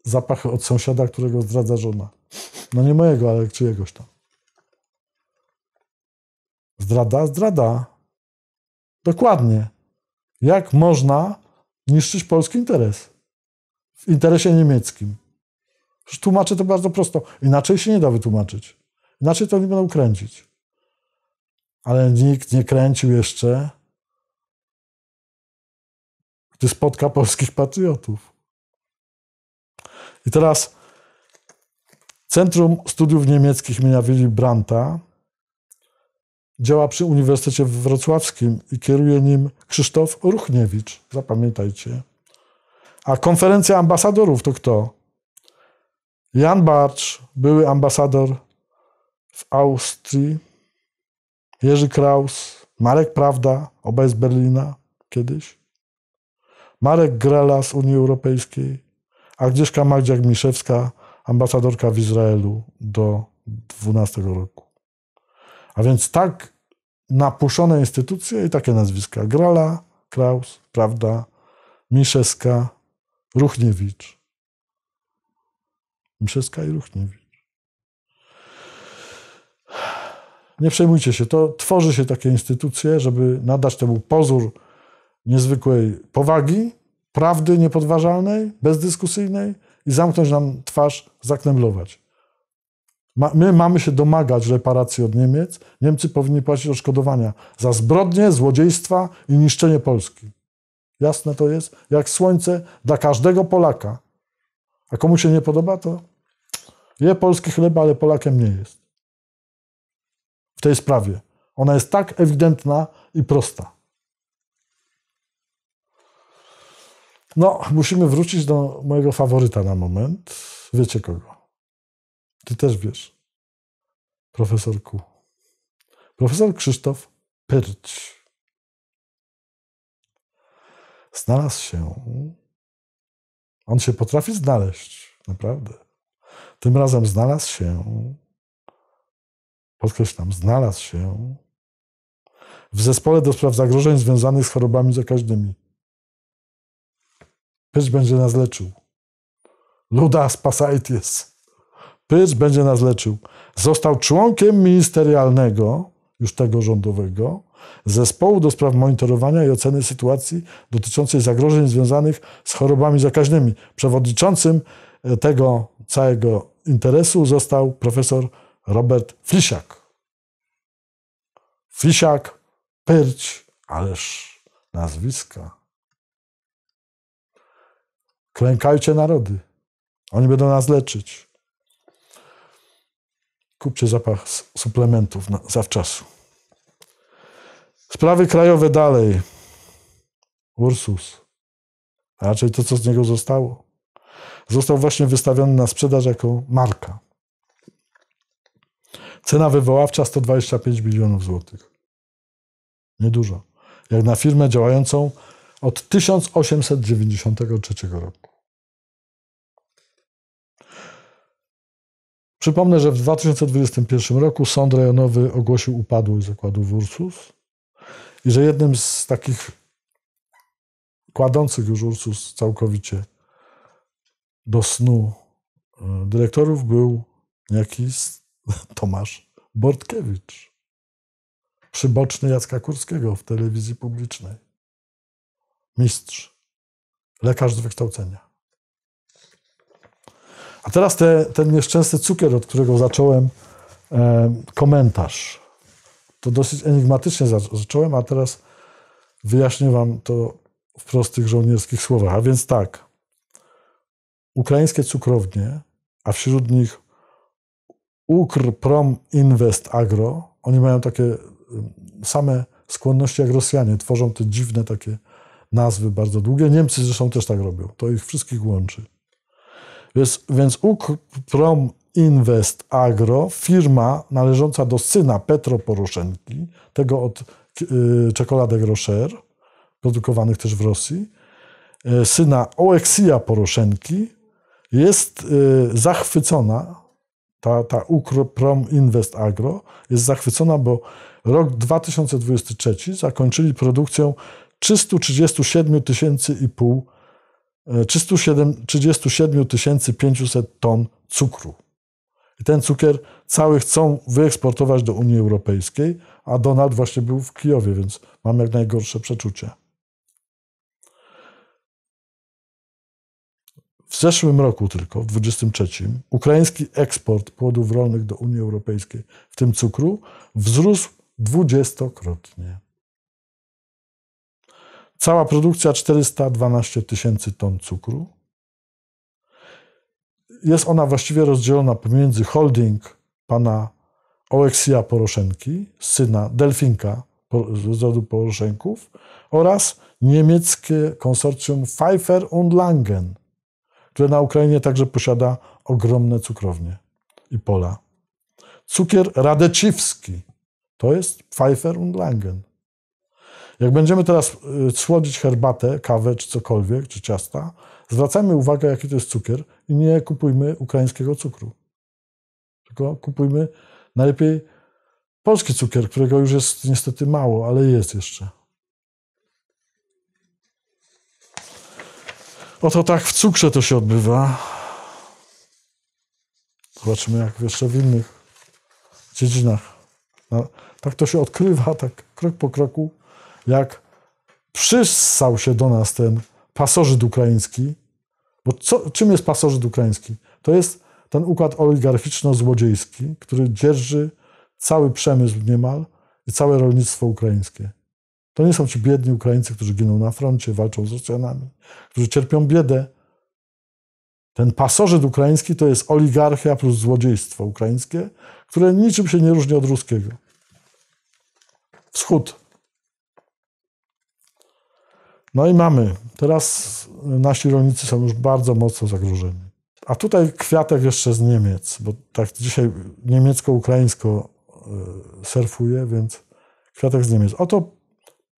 zapach od sąsiada, którego zdradza żona. No nie mojego, ale czyjegoś tam. Zdrada, zdrada. Dokładnie. Jak można niszczyć polski interes? W interesie niemieckim. Przecież tłumaczę to bardzo prosto. Inaczej się nie da wytłumaczyć. Inaczej to oni będą kręcić. Ale nikt nie kręcił jeszcze, gdy spotka polskich patriotów. I teraz Centrum Studiów Niemieckich imienia Willy Brandta Działa przy Uniwersytecie Wrocławskim i kieruje nim Krzysztof Ruchniewicz. Zapamiętajcie. A konferencja ambasadorów to kto? Jan Barcz, były ambasador w Austrii, Jerzy Kraus, Marek Prawda, obaj z Berlina kiedyś, Marek Grela z Unii Europejskiej, Agnieszka Magdziak-Miszewska, ambasadorka w Izraelu do 12 roku. A więc tak napuszone instytucje i takie nazwiska. Grala, Kraus, prawda, Miszewska, Ruchniewicz. Miszewska i Ruchniewicz. Nie przejmujcie się, to tworzy się takie instytucje, żeby nadać temu pozór niezwykłej powagi, prawdy niepodważalnej, bezdyskusyjnej i zamknąć nam twarz, zakneblować my mamy się domagać reparacji od Niemiec. Niemcy powinni płacić odszkodowania za zbrodnie, złodziejstwa i niszczenie Polski. Jasne to jest, jak słońce dla każdego Polaka. A komu się nie podoba, to je polski chleb, ale Polakiem nie jest. W tej sprawie. Ona jest tak ewidentna i prosta. No, musimy wrócić do mojego faworyta na moment. Wiecie kogo? Ty też wiesz, profesorku. Profesor Krzysztof Pyrć znalazł się. On się potrafi znaleźć, naprawdę. Tym razem znalazł się, podkreślam, znalazł się w zespole do spraw zagrożeń związanych z chorobami zakaźnymi. Pyrć będzie nas leczył. Luda jest. Pycz będzie nas leczył. Został członkiem ministerialnego, już tego rządowego, zespołu do spraw monitorowania i oceny sytuacji dotyczącej zagrożeń związanych z chorobami zakaźnymi. Przewodniczącym e, tego całego interesu został profesor Robert Flisiak. Flisiak, Pyrć, ależ nazwiska. Klękajcie narody. Oni będą nas leczyć. Kupcie zapach suplementów na, zawczasu. Sprawy krajowe dalej. Ursus. A raczej to, co z niego zostało. Został właśnie wystawiony na sprzedaż jako marka. Cena wywoławcza 125 milionów złotych. Niedużo. Jak na firmę działającą od 1893 roku. Przypomnę, że w 2021 roku sąd rejonowy ogłosił upadłość zakładu Ursus i że jednym z takich kładących już Ursus całkowicie do snu e, dyrektorów był jakiś Tomasz Bortkiewicz, przyboczny Jacka Kurskiego w telewizji publicznej. Mistrz, lekarz z wykształcenia. A teraz te, ten nieszczęsny cukier, od którego zacząłem e, komentarz. To dosyć enigmatycznie zacząłem, a teraz wyjaśnię Wam to w prostych żołnierskich słowach. A więc tak, ukraińskie cukrownie, a wśród nich Prom Invest Agro, oni mają takie y, same skłonności jak Rosjanie, tworzą te dziwne takie nazwy bardzo długie. Niemcy zresztą też tak robią, to ich wszystkich łączy. Więc więc Ukrom Invest Agro, firma należąca do syna Petro Poroszenki, tego od y, czekoladek Rocher, produkowanych też w Rosji, y, syna Oleksija Poroszenki, jest y, zachwycona, ta, ta Ukrom Invest Agro jest zachwycona, bo rok 2023 zakończyli produkcją 337 tysięcy i pół 37 e, 500 ton cukru. I ten cukier cały chcą wyeksportować do Unii Europejskiej, a Donald właśnie był w Kijowie, więc mam jak najgorsze przeczucie. W zeszłym roku tylko, w 2023, ukraiński eksport płodów rolnych do Unii Europejskiej, w tym cukru, wzrósł dwudziestokrotnie. Cała produkcja 412 tysięcy ton cukru. Jest ona właściwie rozdzielona pomiędzy holding pana Oleksja Poroszenki, syna Delfinka z rodu Poroszenków oraz niemieckie konsorcjum Pfeiffer und Langen, które na Ukrainie także posiada ogromne cukrownie i pola. Cukier radeciwski to jest Pfeiffer und Langen. Jak będziemy teraz y, słodzić herbatę, kawę czy cokolwiek, czy ciasta, zwracajmy uwagę, jaki to jest cukier i nie kupujmy ukraińskiego cukru. Tylko kupujmy najlepiej polski cukier, którego już jest niestety mało, ale jest jeszcze. Oto tak w cukrze to się odbywa. Zobaczymy, jak jeszcze w innych dziedzinach. No, tak to się odkrywa, tak krok po kroku jak przyssał się do nas ten pasożyt ukraiński, bo co, czym jest pasożyt ukraiński? To jest ten układ oligarchiczno-złodziejski, który dzierży cały przemysł niemal i całe rolnictwo ukraińskie. To nie są ci biedni Ukraińcy, którzy giną na froncie, walczą z Rosjanami, którzy cierpią biedę. Ten pasożyt ukraiński to jest oligarchia plus złodziejstwo ukraińskie, które niczym się nie różni od ruskiego. Wschód no i mamy. Teraz nasi rolnicy są już bardzo mocno zagrożeni. A tutaj kwiatek jeszcze z Niemiec, bo tak dzisiaj niemiecko-ukraińsko e, surfuje, więc kwiatek z Niemiec. Oto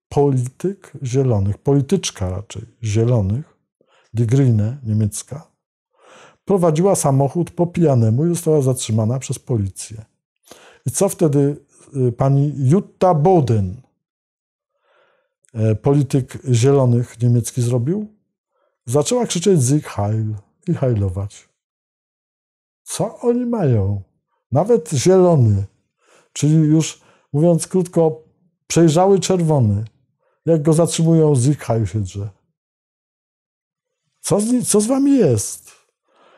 polityk zielonych, polityczka raczej zielonych, Die niemiecka, prowadziła samochód po pijanemu i została zatrzymana przez policję. I co wtedy e, pani Jutta Boden, E, polityk zielonych niemiecki zrobił? Zaczęła krzyczeć Sieg Heil i hajlować. Co oni mają? Nawet zielony, czyli już mówiąc krótko, przejrzały czerwony. Jak go zatrzymują, Sieg Heil się drze. Co z, co z wami jest?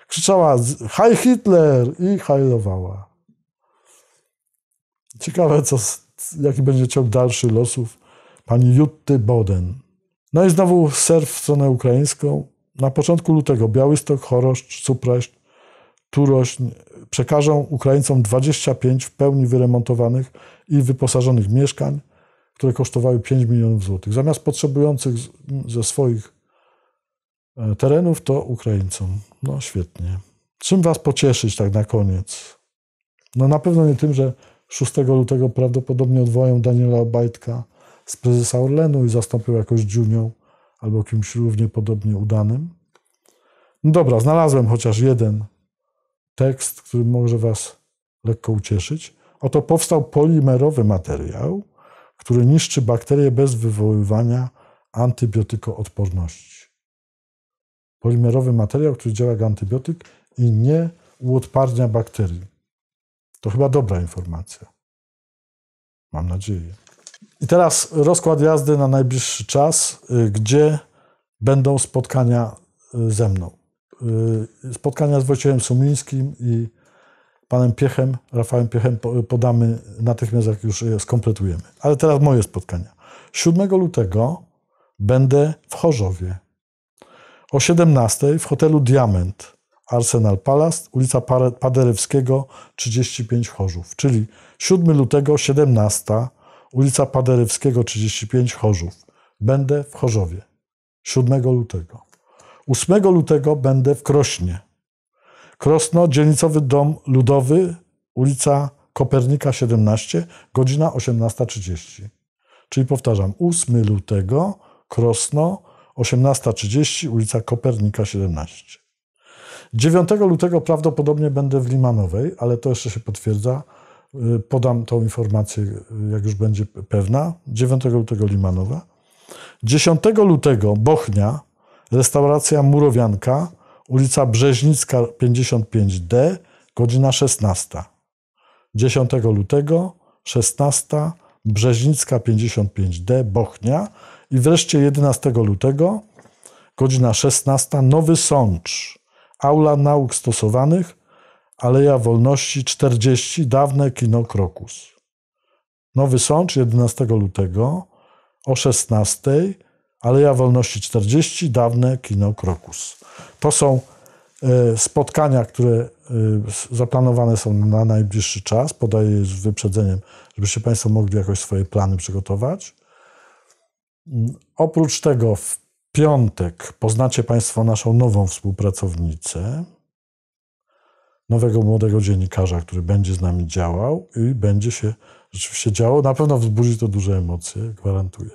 Krzyczała Heil Hitler i hajlowała. Ciekawe, co, jaki będzie ciąg dalszy losów pani Jutty Boden. No i znowu serw w stronę ukraińską. Na początku lutego Białystok, Choroszcz, Supreść, Turośń przekażą Ukraińcom 25 w pełni wyremontowanych i wyposażonych mieszkań, które kosztowały 5 milionów złotych. Zamiast potrzebujących ze swoich e, terenów, to Ukraińcom. No świetnie. Czym Was pocieszyć tak na koniec? No na pewno nie tym, że 6 lutego prawdopodobnie odwołają Daniela Obajtka, z prezesa Orlenu i zastąpił jakoś dziunią albo kimś równie podobnie udanym. No dobra, znalazłem chociaż jeden tekst, który może Was lekko ucieszyć. Oto powstał polimerowy materiał, który niszczy bakterie bez wywoływania antybiotykoodporności. Polimerowy materiał, który działa jak antybiotyk i nie uodparnia bakterii. To chyba dobra informacja. Mam nadzieję. I teraz rozkład jazdy na najbliższy czas, y, gdzie będą spotkania y, ze mną. Y, spotkania z Wojciechem Sumińskim i panem Piechem, Rafałem Piechem podamy natychmiast, jak już je skompletujemy. Ale teraz moje spotkania. 7 lutego będę w Chorzowie. O 17 w hotelu Diament, Arsenal Palace, ulica Paderewskiego, 35 Chorzów. Czyli 7 lutego, 17 ulica Paderewskiego 35 Chorzów. Będę w Chorzowie 7 lutego. 8 lutego będę w Krośnie. Krosno, dzielnicowy dom ludowy, ulica Kopernika 17, godzina 18.30. Czyli powtarzam, 8 lutego, Krosno, 18.30, ulica Kopernika 17. 9 lutego prawdopodobnie będę w Limanowej, ale to jeszcze się potwierdza. Y, podam tą informację, y, jak już będzie pewna. 9 lutego Limanowa. 10 lutego Bochnia, restauracja Murowianka, ulica Brzeźnicka 55D, godzina 16. 10 lutego, 16, Brzeźnicka 55D, Bochnia. I wreszcie 11 lutego, godzina 16, Nowy Sącz, aula nauk stosowanych, Aleja Wolności 40, dawne kino Krokus. Nowy Sącz 11 lutego o 16, Aleja Wolności 40, dawne kino Krokus. To są e, spotkania, które e, zaplanowane są na najbliższy czas, podaję je z wyprzedzeniem, żebyście Państwo mogli jakoś swoje plany przygotować. Mm, oprócz tego w piątek poznacie Państwo naszą nową współpracownicę, nowego młodego dziennikarza, który będzie z nami działał i będzie się rzeczywiście działo. Na pewno wzbudzi to duże emocje, gwarantuję.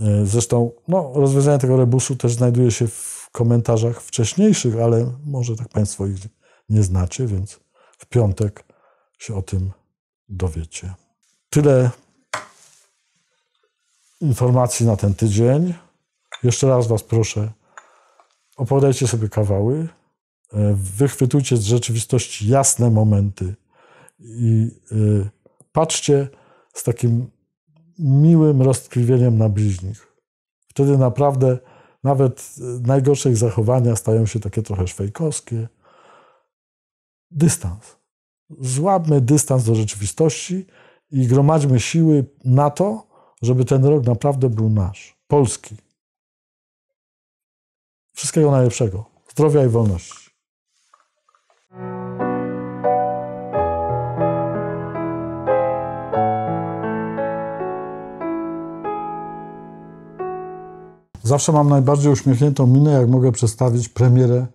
E, zresztą no, rozwiązanie tego rebusu też znajduje się w komentarzach wcześniejszych, ale może tak Państwo ich nie znacie, więc w piątek się o tym dowiecie. Tyle informacji na ten tydzień. Jeszcze raz Was proszę opowiadajcie sobie kawały, e, wychwytujcie z rzeczywistości jasne momenty i e, patrzcie z takim miłym roztkliwieniem na bliźnich. Wtedy naprawdę nawet e, najgorsze ich zachowania stają się takie trochę szwejkowskie. Dystans. Złapmy dystans do rzeczywistości i gromadźmy siły na to, żeby ten rok naprawdę był nasz, polski, Wszystkiego najlepszego. Zdrowia i wolności. Zawsze mam najbardziej uśmiechniętą minę, jak mogę przedstawić premierę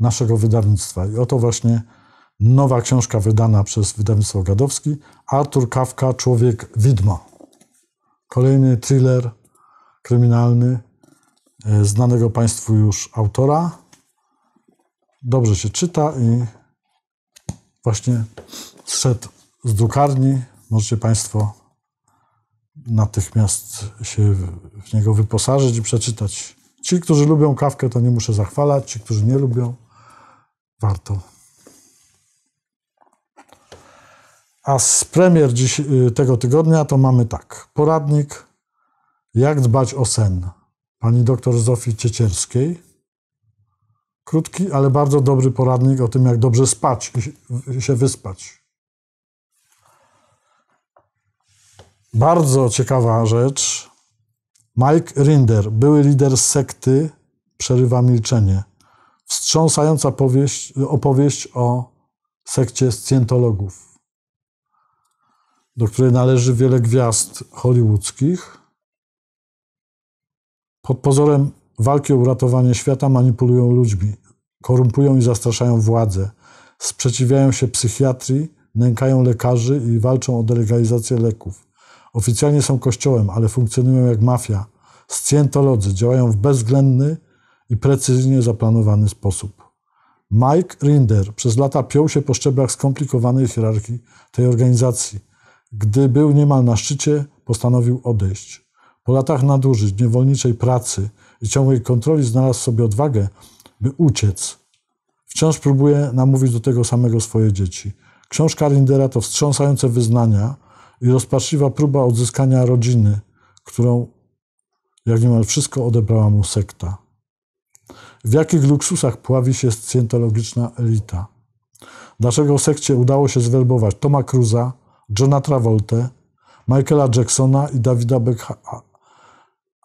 naszego wydawnictwa. I oto właśnie nowa książka wydana przez wydawnictwo Gadowski, Artur Kawka, Człowiek Widmo. Kolejny thriller kryminalny znanego Państwu już autora. Dobrze się czyta i właśnie zszedł z drukarni. Możecie Państwo natychmiast się w niego wyposażyć i przeczytać. Ci, którzy lubią kawkę, to nie muszę zachwalać. Ci, którzy nie lubią, warto. A z premier dziś, y, tego tygodnia to mamy tak. Poradnik, jak dbać o sen pani doktor Zofii Ciecierskiej. Krótki, ale bardzo dobry poradnik o tym, jak dobrze spać i się wyspać. Bardzo ciekawa rzecz. Mike Rinder, były lider sekty Przerywa Milczenie. Wstrząsająca powieść, opowieść o sekcie scjentologów, do której należy wiele gwiazd hollywoodzkich. Pod pozorem walki o uratowanie świata manipulują ludźmi, korumpują i zastraszają władzę, sprzeciwiają się psychiatrii, nękają lekarzy i walczą o delegalizację leków. Oficjalnie są kościołem, ale funkcjonują jak mafia. Scjentolodzy działają w bezwzględny i precyzyjnie zaplanowany sposób. Mike Rinder przez lata piął się po szczeblach skomplikowanej hierarchii tej organizacji. Gdy był niemal na szczycie, postanowił odejść. Po latach nadużyć, niewolniczej pracy i ciągłej kontroli znalazł sobie odwagę, by uciec. Wciąż próbuje namówić do tego samego swoje dzieci. Książka Rindera to wstrząsające wyznania i rozpaczliwa próba odzyskania rodziny, którą jak niemal wszystko odebrała mu sekta. W jakich luksusach pławi się scjentologiczna elita? Dlaczego sekcie udało się zwerbować Toma Cruza, Johna Travolta, Michaela Jacksona i Davida Beckha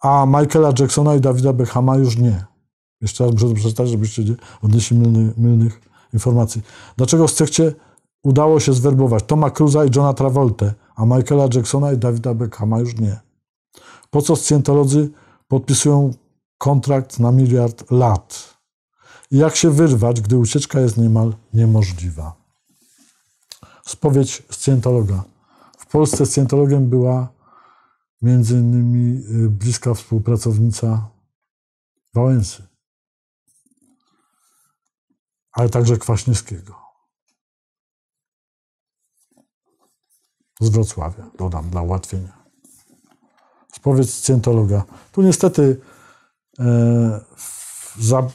a Michaela Jacksona i Dawida Beckhama już nie. Jeszcze raz muszę to przeczytać, żebyście nie odnieśli mylnych, mylnych informacji. Dlaczego z cechcie udało się zwerbować Toma Cruza i Johna Travolta, a Michaela Jacksona i Dawida Beckhama już nie? Po co scjentolodzy podpisują kontrakt na miliard lat? I jak się wyrwać, gdy ucieczka jest niemal niemożliwa? Spowiedź scjentologa. W Polsce scjentologiem była między innymi y, bliska współpracownica Wałęsy, ale także Kwaśniewskiego. Z Wrocławia, dodam dla ułatwienia. Spowiedź cjentologa. Tu niestety e, za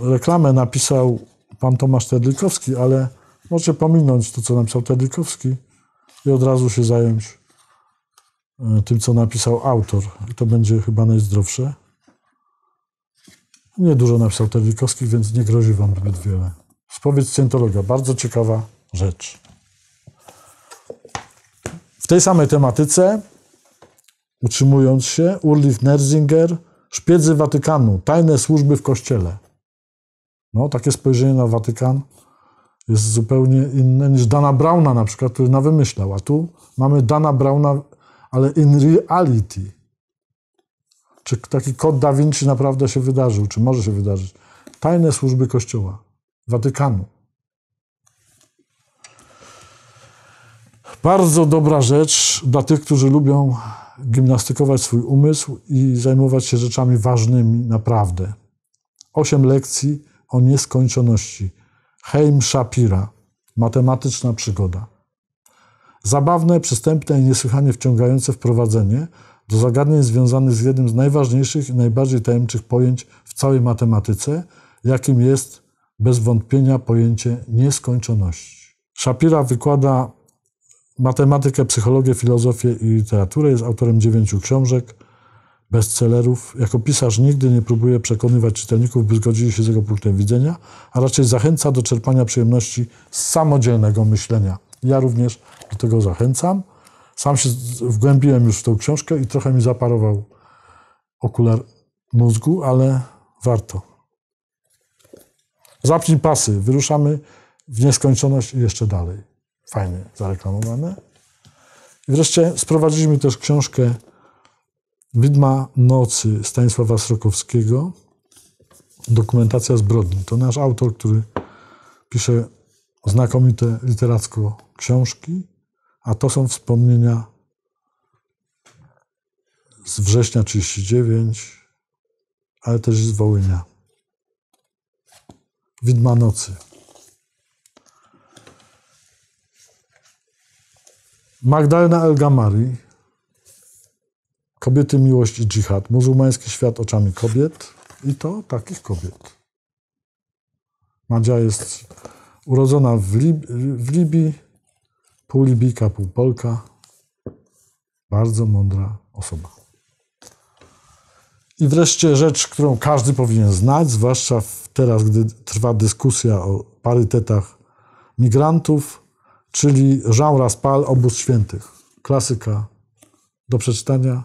reklamę napisał pan Tomasz Tedlikowski, ale możecie pominąć to, co napisał Tedlikowski i od razu się zająć E, tym, co napisał autor. I to będzie chyba najzdrowsze. Niedużo napisał Terlikowski, więc nie grozi wam zbyt wiele. Spowiedź Scientologa. Bardzo ciekawa rzecz. W tej samej tematyce, utrzymując się, Urlich Nerzinger, szpiedzy Watykanu, tajne służby w kościele. No, takie spojrzenie na Watykan jest zupełnie inne niż Dana Brauna na przykład, który na wymyślał. A tu mamy Dana Brauna ale in reality, czy taki kod Da Vinci naprawdę się wydarzył, czy może się wydarzyć? Tajne służby Kościoła, Watykanu. Bardzo dobra rzecz dla tych, którzy lubią gimnastykować swój umysł i zajmować się rzeczami ważnymi naprawdę. Osiem lekcji o nieskończoności. Heim Shapira. Matematyczna przygoda. Zabawne, przystępne i niesłychanie wciągające wprowadzenie do zagadnień związanych z jednym z najważniejszych i najbardziej tajemniczych pojęć w całej matematyce, jakim jest bez wątpienia pojęcie nieskończoności. Shapira wykłada matematykę, psychologię, filozofię i literaturę. Jest autorem dziewięciu książek, bestsellerów. Jako pisarz nigdy nie próbuje przekonywać czytelników, by zgodzili się z jego punktem widzenia, a raczej zachęca do czerpania przyjemności z samodzielnego myślenia. Ja również do tego zachęcam. Sam się wgłębiłem już w tą książkę i trochę mi zaparował okular mózgu, ale warto. Zapnij pasy. Wyruszamy w nieskończoność i jeszcze dalej. Fajnie zareklamowane. I wreszcie sprowadziliśmy też książkę Widma Nocy Stanisława Srokowskiego. Dokumentacja zbrodni. To nasz autor, który pisze znakomite literacko książki, a to są wspomnienia z września 39, ale też z Wołynia. Widma nocy. Magdalena El Gamari, Kobiety, miłość i dżihad. Muzułmański świat oczami kobiet i to takich kobiet. Madzia jest urodzona w, Lib w Libii, pół Libijka, pół Polka. Bardzo mądra osoba. I wreszcie rzecz, którą każdy powinien znać, zwłaszcza teraz, gdy trwa dyskusja o parytetach migrantów, czyli Jean Raspal, Obóz Świętych. Klasyka do przeczytania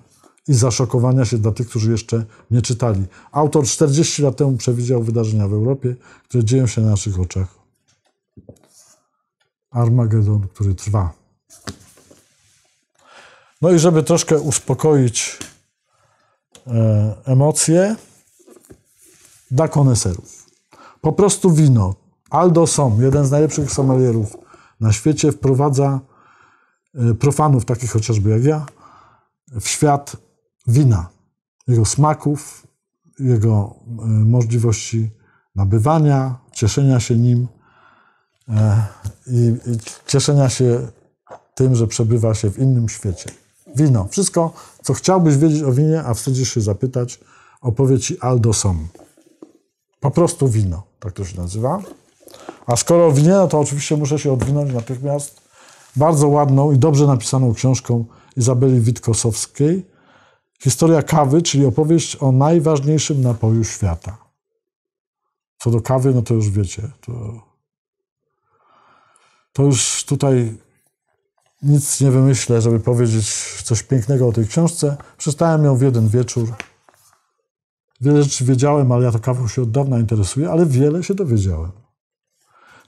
i zaszokowania się dla tych, którzy jeszcze nie czytali. Autor 40 lat temu przewidział wydarzenia w Europie, które dzieją się na naszych oczach Armagedon, który trwa. No i żeby troszkę uspokoić e, emocje, dla koneserów. Po prostu wino. Aldo Som, jeden z najlepszych sommelierów na świecie, wprowadza e, profanów, takich chociażby jak ja, w świat wina, jego smaków, jego e, możliwości nabywania, cieszenia się nim i cieszenia się tym, że przebywa się w innym świecie. Wino. Wszystko, co chciałbyś wiedzieć o winie, a wstydzisz się zapytać, opowie ci Aldo Som. Po prostu wino, tak to się nazywa. A skoro o winie, no to oczywiście muszę się odwinąć natychmiast bardzo ładną i dobrze napisaną książką Izabeli Witkosowskiej Historia kawy, czyli opowieść o najważniejszym napoju świata. Co do kawy, no to już wiecie, to to już tutaj nic nie wymyślę, żeby powiedzieć coś pięknego o tej książce. Przestałem ją w jeden wieczór. Wiele rzeczy wiedziałem, ale ja to kawą się od dawna interesuję, ale wiele się dowiedziałem.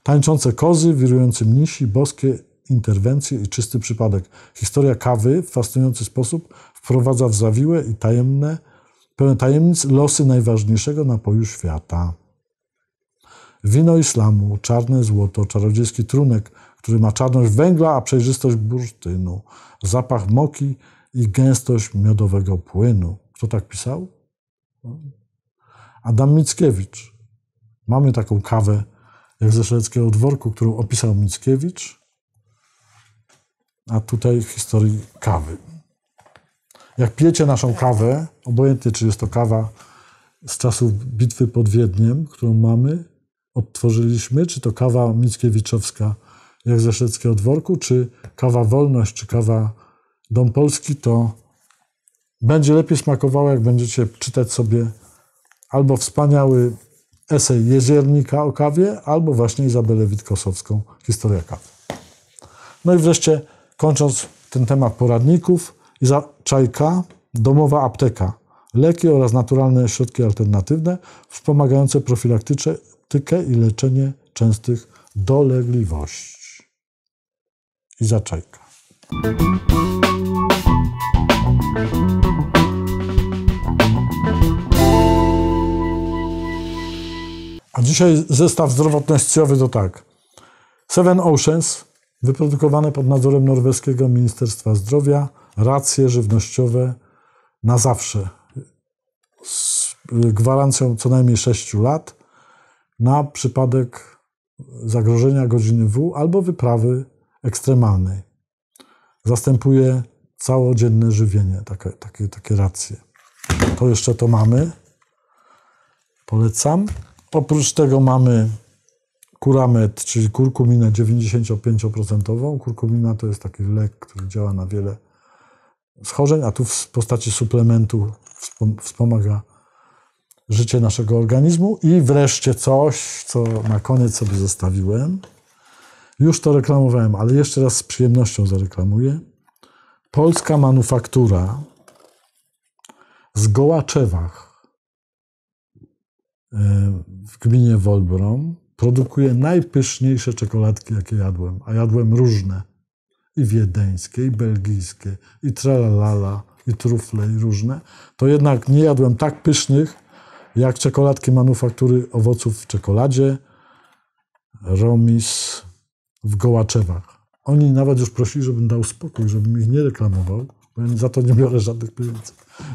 Tańczące kozy, wirujący mnisi, boskie interwencje i czysty przypadek. Historia kawy w fascynujący sposób wprowadza w zawiłe i tajemne, pełne tajemnic losy najważniejszego napoju świata. Wino islamu, czarne złoto, czarodziejski trunek, który ma czarność węgla, a przejrzystość bursztynu, zapach moki i gęstość miodowego płynu. Kto tak pisał? Adam Mickiewicz. Mamy taką kawę jak ze szwedzkiego dworku, którą opisał Mickiewicz, a tutaj w historii kawy. Jak pijecie naszą kawę, obojętnie czy jest to kawa z czasów bitwy pod Wiedniem, którą mamy, odtworzyliśmy, czy to kawa Mickiewiczowska jak Zaszecki od czy kawa Wolność, czy kawa Dom Polski, to będzie lepiej smakowało, jak będziecie czytać sobie albo wspaniały esej Jeziernika o kawie, albo właśnie Izabelę Witkosowską, Historia kawy. No i wreszcie, kończąc ten temat poradników, Iza Czajka, domowa apteka, leki oraz naturalne środki alternatywne wspomagające profilaktykę i leczenie częstych dolegliwości. I zaczajka. A dzisiaj zestaw zdrowotnościowy to tak. Seven Oceans, wyprodukowane pod nadzorem norweskiego Ministerstwa Zdrowia, racje żywnościowe na zawsze. Z y, gwarancją co najmniej 6 lat na przypadek zagrożenia godziny W albo wyprawy ekstremalnej. Zastępuje całodzienne żywienie, takie, takie, takie racje. To jeszcze to mamy. Polecam. Oprócz tego mamy kuramet, czyli kurkuminę 95%. Kurkumina to jest taki lek, który działa na wiele schorzeń, a tu w postaci suplementu wspomaga życie naszego organizmu. I wreszcie coś, co na koniec sobie zostawiłem. Już to reklamowałem, ale jeszcze raz z przyjemnością zareklamuję. Polska manufaktura z Gołaczewach e, w gminie Wolbrom produkuje najpyszniejsze czekoladki, jakie jadłem. A jadłem różne. I wiedeńskie, i belgijskie, i tralalala, i trufle, i różne. To jednak nie jadłem tak pysznych, jak czekoladki manufaktury owoców w czekoladzie, Romis w Gołaczewach. Oni nawet już prosili, żebym dał spokój, żebym ich nie reklamował, bo ja za to nie biorę żadnych pieniędzy.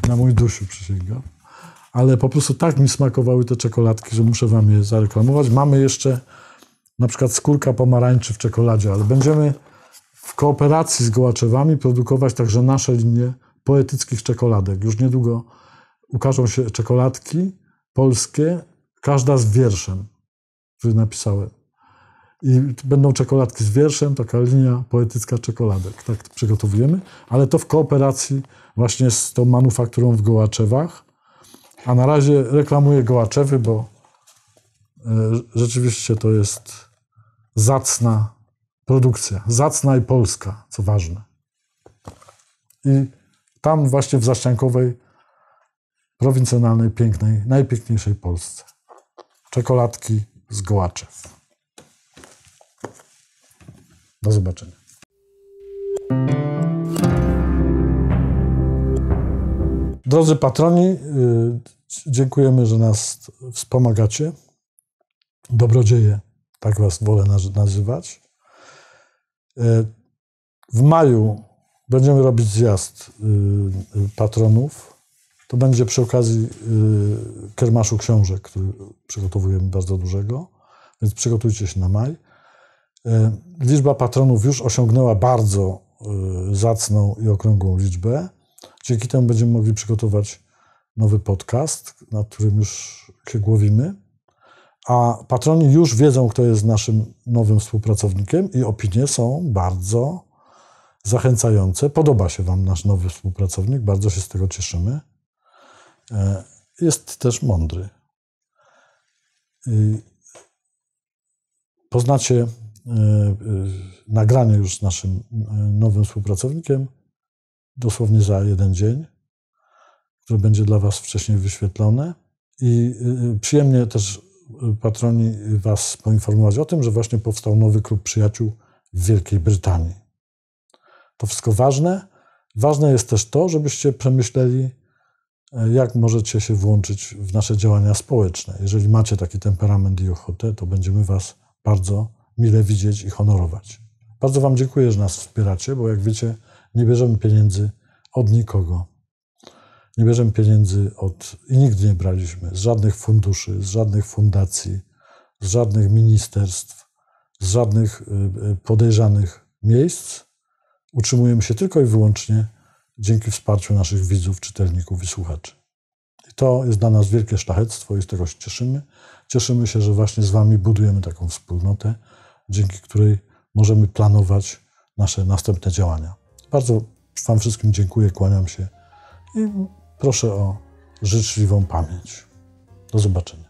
Na mój dusiu przysięgam. Ale po prostu tak mi smakowały te czekoladki, że muszę wam je zareklamować. Mamy jeszcze na przykład skórka pomarańczy w czekoladzie, ale będziemy w kooperacji z Gołaczewami produkować także nasze linie poetyckich czekoladek. Już niedługo ukażą się czekoladki polskie, każda z wierszem, który napisałem. I będą czekoladki z wierszem, taka linia poetycka czekoladek. Tak przygotowujemy, ale to w kooperacji właśnie z tą manufakturą w Gołaczewach. A na razie reklamuję Gołaczewy, bo e, rzeczywiście to jest zacna produkcja, zacna i polska, co ważne. I tam właśnie w Zaściankowej prowincjonalnej, pięknej, najpiękniejszej Polsce. Czekoladki z gołaczy. Do zobaczenia. Drodzy patroni, y, dziękujemy, że nas wspomagacie. Dobrodzieje, tak was wolę nazywać. Y, w maju będziemy robić zjazd y, patronów to będzie przy okazji y, kermaszu książek, który przygotowujemy bardzo dużego, więc przygotujcie się na maj. Y, liczba patronów już osiągnęła bardzo y, zacną i okrągłą liczbę. Dzięki temu będziemy mogli przygotować nowy podcast, nad którym już się głowimy. A patroni już wiedzą, kto jest naszym nowym współpracownikiem, i opinie są bardzo zachęcające. Podoba się Wam nasz nowy współpracownik, bardzo się z tego cieszymy. E, jest też mądry. Y, poznacie e, e, nagranie już z naszym nowym współpracownikiem dosłownie za jeden dzień, które będzie dla Was wcześniej wyświetlone. I y, y, przyjemnie też patroni Was poinformować o tym, że właśnie powstał nowy klub przyjaciół w Wielkiej Brytanii. To wszystko ważne. Ważne jest też to, żebyście przemyśleli E, jak możecie się włączyć w nasze działania społeczne. Jeżeli macie taki temperament i ochotę, to będziemy Was bardzo mile widzieć i honorować. Bardzo Wam dziękuję, że nas wspieracie, bo jak wiecie, nie bierzemy pieniędzy od nikogo. Nie bierzemy pieniędzy od i nigdy nie braliśmy z żadnych funduszy, z żadnych fundacji, z żadnych ministerstw, z żadnych e, e, podejrzanych miejsc. Utrzymujemy się tylko i wyłącznie dzięki wsparciu naszych widzów, czytelników i słuchaczy. I to jest dla nas wielkie szlachectwo i z tego się cieszymy. Cieszymy się, że właśnie z Wami budujemy taką wspólnotę, dzięki której możemy planować nasze następne działania. Bardzo Wam wszystkim dziękuję, kłaniam się i proszę o życzliwą pamięć. Do zobaczenia.